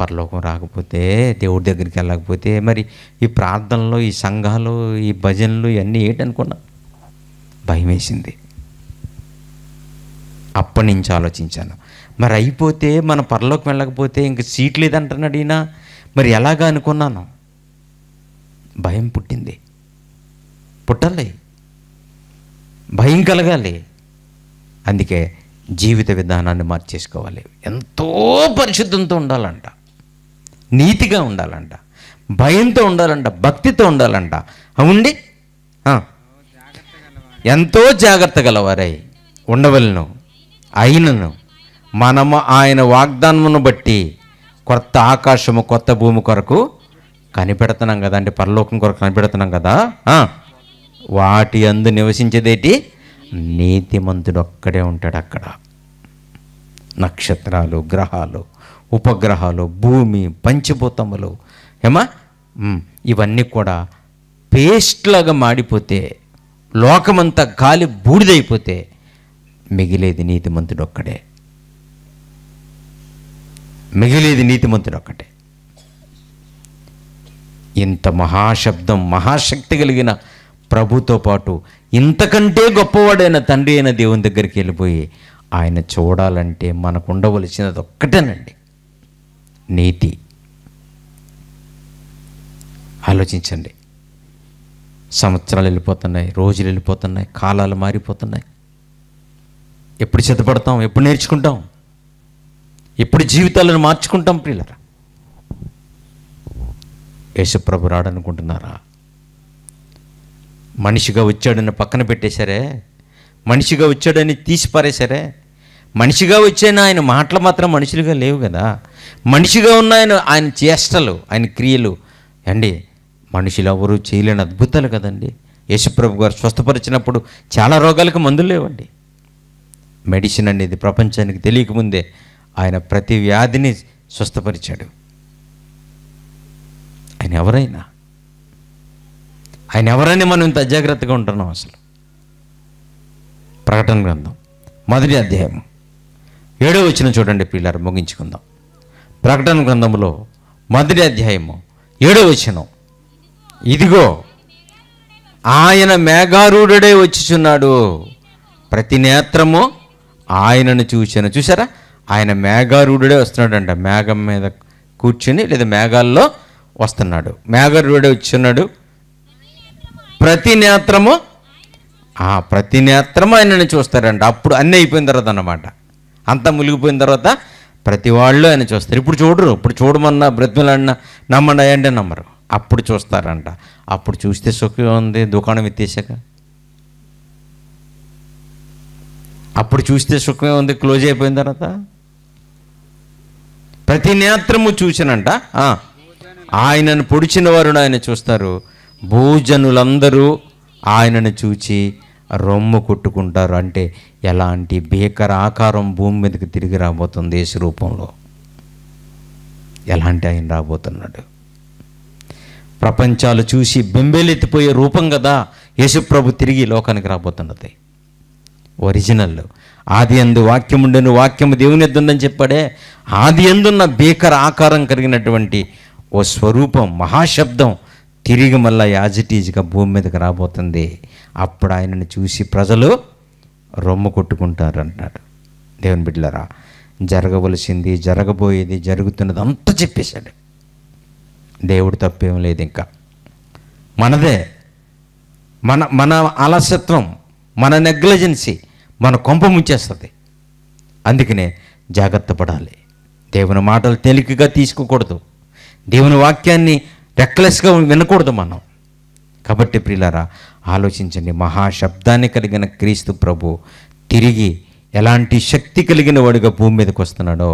Speaker 1: పరలోకం రాకపోతే దేవుడి దగ్గరికి వెళ్ళకపోతే మరి ఈ ప్రార్థనలు ఈ సంఘాలు ఈ భజనలు ఇవన్నీ ఏంటనుకున్నా భయం వేసింది అప్పటి నుంచి ఆలోచించాను మరి అయిపోతే మన పరలోకి వెళ్ళకపోతే ఇంక సీట్ లేదంటున్నాడు ఈయన మరి ఎలాగ అనుకున్నాను భయం పుట్టింది పుట్టాలి భయం కలగాలి అందుకే జీవిత విధానాన్ని మార్చేసుకోవాలి ఎంతో పరిశుద్ధంతో ఉండాలంట నీతిగా ఉండాలంట భయంతో ఉండాలంట భక్తితో ఉండాలంట అవుండి ఎంతో జాగ్రత్త గలవారై ఉండవలను అయినను మనము ఆయన వాగ్దానమును బట్టి కొత్త ఆకాశము కొత్త భూమి కొరకు కనిపెడుతున్నాం కదా అంటే పరలోకం కొరకు కనిపెడుతున్నాం కదా వాటి అందు నివసించేదేటి నీతిమంతుడు ఒక్కడే ఉంటాడు అక్కడ నక్షత్రాలు గ్రహాలు ఉపగ్రహాలు భూమి పంచభూతములు ఏమా ఇవన్నీ కూడా పేస్ట్లాగా మాడిపోతే లోకమంతా గాలి బూడిదైపోతే మిగిలేది నీతిమంతుడు ఒక్కడే మిగిలేది నీతిమంతుడు ఒక్కటే ఇంత మహాశబ్దం మహాశక్తి కలిగిన ప్రభుతో పాటు ఇంతకంటే గొప్పవాడైన తండ్రి అయిన దేవుని దగ్గరికి వెళ్ళిపోయి ఆయన చూడాలంటే మనకు ఉండవలసినది ఒక్కటేనండి నీతి ఆలోచించండి సంవత్సరాలు వెళ్ళిపోతున్నాయి రోజులు వెళ్ళిపోతున్నాయి కాలాలు మారిపోతున్నాయి ఎప్పుడు చెతపడతాం ఎప్పుడు నేర్చుకుంటాం ఎప్పుడు జీవితాలను మార్చుకుంటాం పిల్లరా యేసప్రభు రాడనుకుంటున్నారా మనిషిగా వచ్చాడని పక్కన పెట్టేశారే మనిషిగా వచ్చాడని తీసిపారేశారే మనిషిగా వచ్చాయన ఆయన మాటలు మాత్రం మనుషులుగా లేవు కదా మనిషిగా ఉన్న ఆయన ఆయన చేష్టలు ఆయన క్రియలు అండి మనుషులు ఎవరు చేయలేని అద్భుతాలు కదండి యేసుప్రభు గారు స్వస్థపరిచినప్పుడు చాలా రోగాలకు మందులు లేవండి మెడిసిన్ అనేది ప్రపంచానికి తెలియకముందే ఆయన ప్రతి వ్యాధిని స్వస్థపరిచాడు ఆయన ఎవరైనా ఆయన ఎవరని మనం ఇంత అజాగ్రత్తగా ఉంటున్నాం అసలు ప్రకటన గ్రంథం మొదటి అధ్యాయం ఏడో వచ్చిన చూడండి పిల్లలు ముగించుకుందాం ప్రకటన గ్రంథంలో మొదటి అధ్యాయము ఏడో వచ్చిన ఇదిగో ఆయన మేఘారూఢుడే వచ్చిచున్నాడు ప్రతి నేత్రము ఆయనను చూసాను చూసారా ఆయన మేఘారూఢుడే వస్తున్నాడంట మేఘం మీద కూర్చుని లేదా మేఘాల్లో వస్తున్నాడు మేఘరుడు వచ్చున్నాడు ప్రతి నేత్రము ప్రతి నేత్రము ఆయనను చూస్తారంట అప్పుడు అన్నీ అయిపోయిన తర్వాత అన్నమాట అంతా మునిగిపోయిన తర్వాత ప్రతి వాళ్ళు ఆయన చూస్తారు ఇప్పుడు చూడరు ఇప్పుడు చూడమన్నా బ్రతిమలన్న నమ్మండి అయ్యండి నమ్మరు అప్పుడు చూస్తారంట అప్పుడు చూస్తే సుఖం ఉంది దుకాణం ఎత్తేసాక అప్పుడు చూస్తే సుఖమే ఉంది క్లోజ్ అయిపోయిన తర్వాత ప్రతి నేత్రము చూసినంట ఆయనను పొడిచిన వారు ఆయన చూస్తారు భూజనులందరూ ఆయనను చూచి రొమ్ము కొట్టుకుంటారు అంటే ఎలాంటి భీకర ఆకారం భూమి మీదకి తిరిగి రాబోతుంది దేశ రూపంలో ఎలాంటి ఆయన రాబోతున్నాడు ప్రపంచాలు చూసి బెంబేలెత్తిపోయే రూపం కదా యేసుప్రభు తిరిగి లోకానికి రాబోతున్నది ఒరిజినల్ ఆది ఎందు వాక్యం ఉండను వాక్యము దేవుని ఎద్దుందని చెప్పాడే ఆది అందున్న భీకర ఆకారం కలిగినటువంటి ఓ స్వరూపం మహాశబ్దం తిరిగి మళ్ళా యాజిటీజ్గా భూమి మీదకి రాబోతుంది అప్పుడు ఆయనను చూసి ప్రజలు రొమ్ము కొట్టుకుంటారు అంటాడు దేవుని బిడ్డలరా జరగవలసింది జరగబోయేది జరుగుతున్నది అంతా చెప్పేశాడు దేవుడు తప్పేం లేదు ఇంకా మనదే మన మన అలసత్వం మన నెగ్లిజెన్సీ మన కొంప ముంచేస్తుంది అందుకనే జాగ్రత్త పడాలి దేవుని మాటలు తేలికగా తీసుకోకూడదు దేవుని వాక్యాన్ని రెక్లెస్గా వినకూడదు మనం కాబట్టి ప్రియులారా ఆలోచించండి మహాశబ్దాన్ని కలిగిన క్రీస్తు ప్రభు తిరిగి ఎలాంటి శక్తి కలిగిన వాడుగా భూమి మీదకి వస్తున్నాడో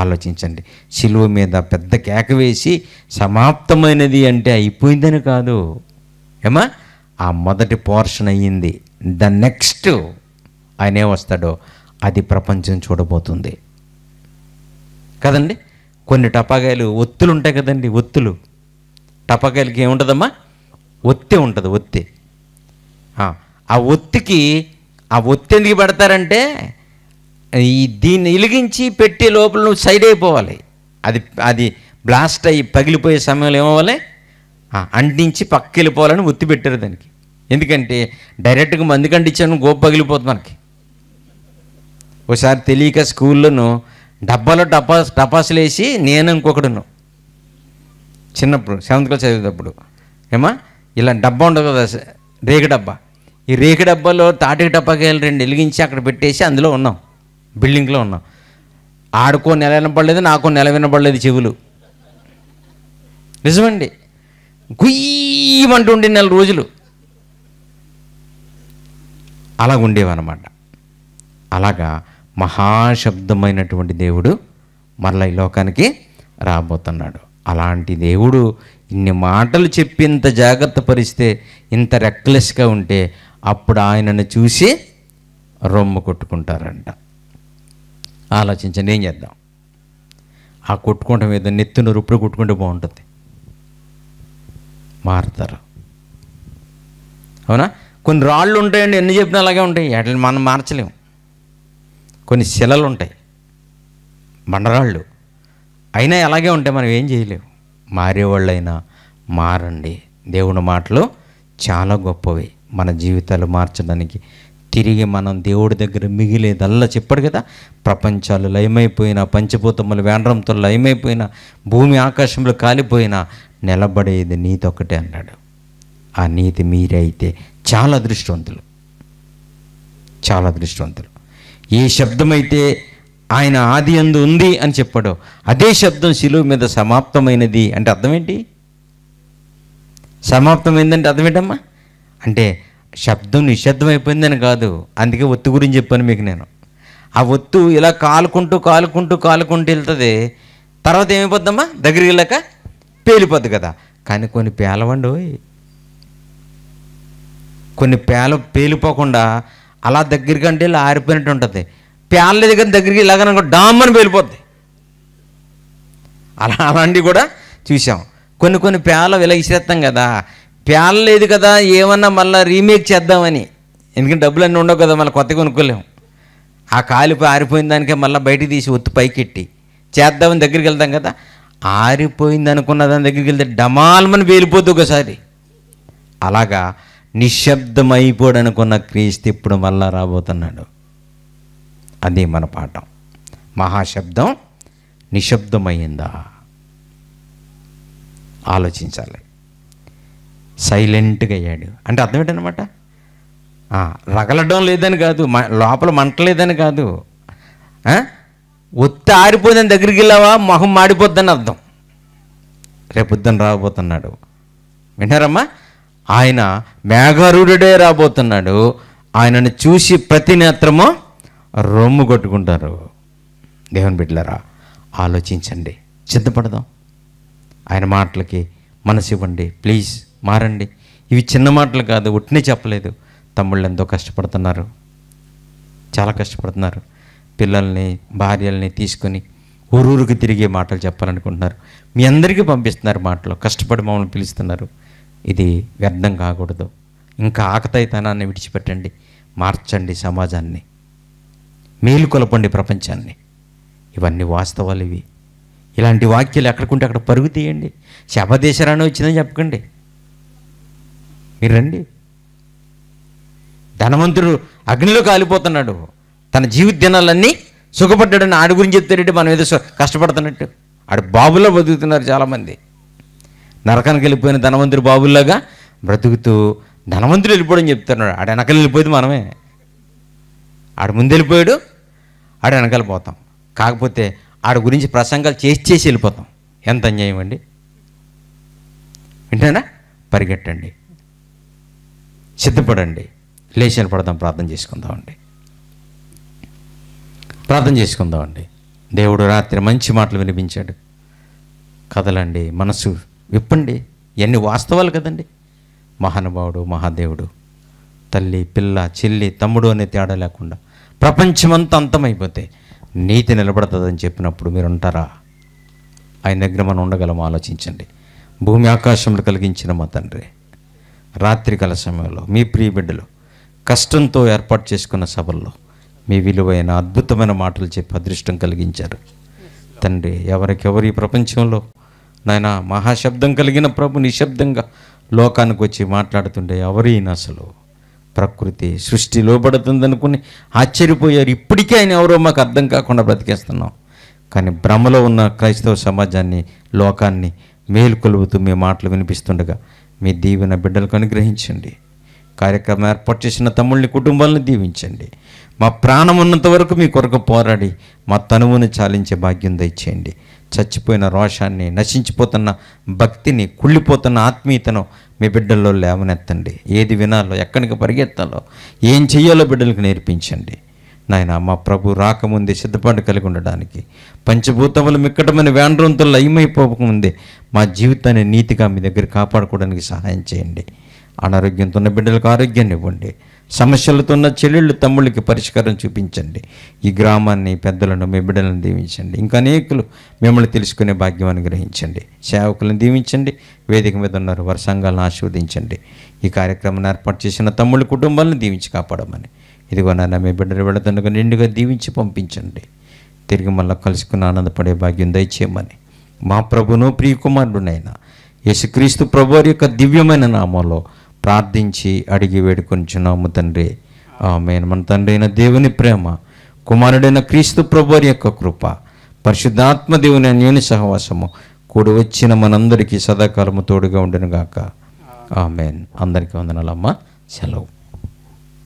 Speaker 1: ఆలోచించండి సిలువ మీద పెద్ద కేక వేసి సమాప్తమైనది అంటే అయిపోయిందని కాదు ఏమా ఆ మొదటి పోర్షన్ అయ్యింది ద నెక్స్ట్ ఆయనే వస్తాడో అది ప్రపంచం చూడబోతుంది కదండి కొన్ని టపాకాయలు ఒత్తులు ఉంటాయి కదండి ఒత్తులు టపాకాయలకి ఏముంటుందమ్మా ఒత్తి ఉంటుంది ఒత్తి ఆ ఒత్తికి ఆ ఒత్తి ఎందుకు పెడతారంటే ఈ దీన్ని ఇలిగించి పెట్టి లోపల నువ్వు సైడ్ అయిపోవాలి అది అది బ్లాస్ట్ అయ్యి పగిలిపోయే సమయంలో ఏమవ్వాలి అంటించి పక్క వెళ్ళిపోవాలని ఒత్తి పెట్టారు దానికి ఎందుకంటే డైరెక్ట్గా మందుకంటించాను గోప పగిలిపోతుంది మనకి ఒకసారి తెలియక స్కూల్లోనూ డబ్బాలో టపాస్ టపాసులు వేసి నేను ఇంకొకడును చిన్నప్పుడు సెవెంత్ క్లాస్ చదివేటప్పుడు ఏమా ఇలా డబ్బా ఉండదు కదా రేగి డబ్బా ఈ రేగి డబ్బాలో తాటికి వెళ్ళి రెండు వెలిగించి అక్కడ పెట్టేసి అందులో ఉన్నాం బిల్డింగ్లో ఉన్నాం ఆడుకో నెల వినపడలేదు నాకో నెల వినపడలేదు చెవులు నిజమండి గుయ్యమంటూ ఉండే నెల రోజులు అలాగ ఉండేవన్నమాట అలాగా మహాశబ్దమైనటువంటి దేవుడు మరలా ఈ లోకానికి రాబోతున్నాడు అలాంటి దేవుడు ఇన్ని మాటలు చెప్పి ఇంత జాగ్రత్త పరిస్తే ఇంత రెక్లెస్గా ఉంటే అప్పుడు ఆయనను చూసి రొమ్ము కొట్టుకుంటారంట ఆలోచించండి ఏం చేద్దాం ఆ కొట్టుకోవటం ఏదో నెత్తున రుప్పుడు కొట్టుకుంటే బాగుంటుంది మారుతారు అవునా కొన్ని రాళ్ళు ఉంటాయండి ఎన్ని చెప్పినా అలాగే ఉంటాయి వాటిని మనం మార్చలేము కొన్ని శిలలు ఉంటాయి బండరాళ్ళు అయినా ఎలాగే ఉంటే మనం ఏం చేయలేము మారేవాళ్ళైనా మారండి దేవుని మాటలు చాలా గొప్పవి మన జీవితాలు మార్చడానికి తిరిగి మనం దేవుడి దగ్గర మిగిలేదల్లా చెప్పాడు కదా ప్రపంచాలు లయమైపోయినా పంచభూతములు వేండ్రంతో లయమైపోయినా భూమి ఆకాశంలో కాలిపోయినా నిలబడేది నీతి ఒకటే అన్నాడు ఆ నీతి మీరే అయితే చాలా అదృష్టవంతులు చాలా అదృష్టవంతులు ఏ శబ్దమైతే ఆయన ఆది అందు ఉంది అని చెప్పాడు అదే శబ్దం శిలువు మీద సమాప్తమైనది అంటే అర్థం ఏంటి సమాప్తమైందంటే అర్థం ఏంటమ్మా అంటే శబ్దం నిశ్శబ్దం అయిపోయిందని కాదు అందుకే ఒత్తు గురించి చెప్పాను మీకు నేను ఆ ఒత్తు ఇలా కాలుకుంటూ కాలుకుంటూ కాలుకుంటూ వెళ్తుంది తర్వాత ఏమైపోద్దమ్మా దగ్గరికి వెళ్ళాక పేలిపోద్ది కదా కానీ కొన్ని పేలవండు కొన్ని పేల పేలిపోకుండా అలా దగ్గరికి అంటే ఇలా ఆరిపోయినట్టు ఉంటుంది ప్యాన్ల దగ్గర దగ్గరికి డామ్ అని వెళ్ళిపోద్ది అలా అలాంటివి కూడా చూసాం కొన్ని కొన్ని ప్యాల ఇలా కదా ప్యాల లేదు కదా ఏమన్నా మళ్ళీ రీమేక్ చేద్దామని ఎందుకంటే డబ్బులు అన్నీ ఉండవు కదా మళ్ళీ కొత్త కొనుక్కోలేము ఆ కాలిపోయి ఆరిపోయిన దానికే మళ్ళీ బయటికి తీసి ఒత్తి పైకెట్టి చేద్దామని దగ్గరికి వెళ్తాం కదా ఆరిపోయింది అనుకున్న దాని దగ్గరికి వెళ్తే డమాల్మని వేలిపోద్దు ఒకసారి అలాగా నిశ్శబ్దమైపోడనుకున్న క్రీస్తు ఇప్పుడు మళ్ళా రాబోతున్నాడు అది మన పాఠం మహాశబ్దం నిశ్శబ్దమైందా ఆలోచించాలి సైలెంట్గా అయ్యాడు అంటే అర్థం ఏంటనమాట రగలడం లేదని కాదు లోపల మంటలేదని కాదు ఒత్తి ఆరిపోదని దగ్గరికి వెళ్ళావా మొహం మాడిపోద్దని అర్థం రేపొద్దున రాబోతున్నాడు వింటారమ్మా ఆయన మేఘారుడే రాబోతున్నాడు ఆయనను చూసి ప్రతి నేత్రము రొమ్ము కొట్టుకుంటారు దేవుని బిడ్డలరా ఆలోచించండి సిద్ధపడదాం ఆయన మాటలకి మనసు ఇవ్వండి ప్లీజ్ మారండి ఇవి చిన్న మాటలు కాదు ఒట్టినే చెప్పలేదు తమ్ముళ్ళు ఎంతో కష్టపడుతున్నారు చాలా కష్టపడుతున్నారు పిల్లల్ని భార్యల్ని తీసుకొని ఊరూరుకు తిరిగే మాటలు చెప్పాలనుకుంటున్నారు మీ అందరికీ పంపిస్తున్నారు మాటలు కష్టపడి మమ్మల్ని పిలుస్తున్నారు ఇది వ్యర్థం కాకూడదు ఇంకా ఆకతైతనాన్ని విడిచిపెట్టండి మార్చండి సమాజాన్ని మేలుకొలపండి ప్రపంచాన్ని ఇవన్నీ వాస్తవాలు ఇవి ఇలాంటి వాక్యాలు ఎక్కడికుంటే అక్కడ పరుగు తీయండి శబదేశరాన్ని వచ్చిందని చెప్పకండి మీరు రండి ధనవంతుడు అగ్నిలో కాలిపోతున్నాడు తన జీవిత దినాలన్నీ సుఖపడ్డాడని ఆడి గురించి చెప్తాడంటే మనం ఏదో కష్టపడుతున్నట్టు ఆడు బాబులో బతుకుతున్నారు చాలామంది నరకానికి వెళ్ళిపోయిన ధనవంతుడు బాబుల్లాగా బ్రతుకుతూ ధనవంతుడు వెళ్ళిపోవడం చెప్తున్నాడు ఆడ వెనకాల వెళ్ళిపోయేది మనమే ఆడు ముందు వెళ్ళిపోయాడు ఆడ వెనకాల పోతాం కాకపోతే ఆడ గురించి ప్రసంగాలు చేసి చేసి వెళ్ళిపోతాం ఎంత అన్యాయం అండి వింటాడా పరిగెట్టండి సిద్ధపడండి లేచి పడదాం ప్రార్థన చేసుకుందామండి ప్రార్థన చేసుకుందామండి దేవుడు రాత్రి మంచి మాటలు వినిపించాడు కదలండి మనసు విప్పండి ఇవన్నీ వాస్తవాలు కదండి మహానుభావుడు మహాదేవుడు తల్లి పిల్ల చెల్లి తమ్ముడు అనే తేడా లేకుండా ప్రపంచమంతా అంతమైపోతే నీతి నిలబడుతుందని చెప్పినప్పుడు మీరు ఉంటారా ఆయన దగ్గర మనం ఉండగలం ఆలోచించండి భూమి ఆకాశంలో కలిగించిన మా తండ్రి రాత్రి కాల సమయంలో మీ ప్రియ బిడ్డలు కష్టంతో ఏర్పాటు చేసుకున్న సభల్లో మీ విలువైన అద్భుతమైన మాటలు చెప్పి అదృష్టం కలిగించారు తండ్రి ఎవరికెవరు ఈ ప్రపంచంలో నాయన మహాశబ్దం కలిగిన ప్రభు నిశ్శబ్దంగా లోకానికి వచ్చి మాట్లాడుతుండే ఎవరైనా అసలు ప్రకృతి సృష్టి అనుకుని ఆశ్చర్యపోయారు ఇప్పటికే ఆయన ఎవరో మాకు అర్థం కాకుండా బ్రతికేస్తున్నాం కానీ భ్రమలో ఉన్న క్రైస్తవ సమాజాన్ని లోకాన్ని మేలుకొలుపుతూ మీ మాటలు వినిపిస్తుండగా మీ దీవెన బిడ్డలకు అనుగ్రహించండి కార్యక్రమం ఏర్పాటు చేసిన తమ్ముళ్ళని కుటుంబాలను దీవించండి మా ప్రాణం ఉన్నంత వరకు మీ కొరకు పోరాడి మా తనువును చాలించే భాగ్యం దయచేయండి చచ్చిపోయిన రోషాన్ని నశించిపోతున్న భక్తిని కుళ్ళిపోతున్న ఆత్మీయతను మీ బిడ్డల్లో లేవనెత్తండి ఏది వినాలో ఎక్కడికి పరిగెత్తాలో ఏం చేయాలో బిడ్డలకు నేర్పించండి నాయన మా ప్రభు రాకముందే సిద్ధపాటు కలిగి ఉండడానికి పంచభూతములు మిక్కటమైన వేండ్రంతో లయమైపోకముందే మా జీవితాన్ని నీతిగా మీ దగ్గర కాపాడుకోవడానికి సహాయం చేయండి అనారోగ్యంతో ఉన్న బిడ్డలకు ఆరోగ్యాన్ని ఇవ్వండి సమస్యలతో ఉన్న చెల్లెళ్ళు తమ్ముళ్ళకి పరిష్కారం చూపించండి ఈ గ్రామాన్ని పెద్దలను మీ బిడ్డలను దీవించండి ఇంకా అనేకులు మిమ్మల్ని తెలుసుకునే భాగ్యం అనుగ్రహించండి సేవకులను దీవించండి వేదిక మీద ఉన్నారు వారి సంఘాలను ఆస్వాదించండి ఈ కార్యక్రమాన్ని ఏర్పాటు చేసిన తమ్ముళ్ళ కుటుంబాలను దీవించి కాపాడమని ఇదిగో నాన్న మీ బిడ్డలు వెళుతుండగా నిండుగా దీవించి పంపించండి తిరిగి మళ్ళీ కలుసుకుని ఆనందపడే భాగ్యం దయచేయమని మా ప్రభును ప్రియకుమారుడునైనా యేసుక్రీస్తు ప్రభు యొక్క దివ్యమైన నామంలో ప్రార్థించి అడిగి వేడుకొంచున్నాము తండ్రి ఆమె మన తండ్రి అయిన దేవుని ప్రేమ కుమారుడైన క్రీస్తు ప్రభు యొక్క కృప పరిశుద్ధాత్మ దేవుని అన్యోని సహవాసము కూడి వచ్చిన మనందరికీ సదాకాలము తోడుగా ఉండను గాక ఆమెన్ అందరికీ వందనాలమ్మ సెలవు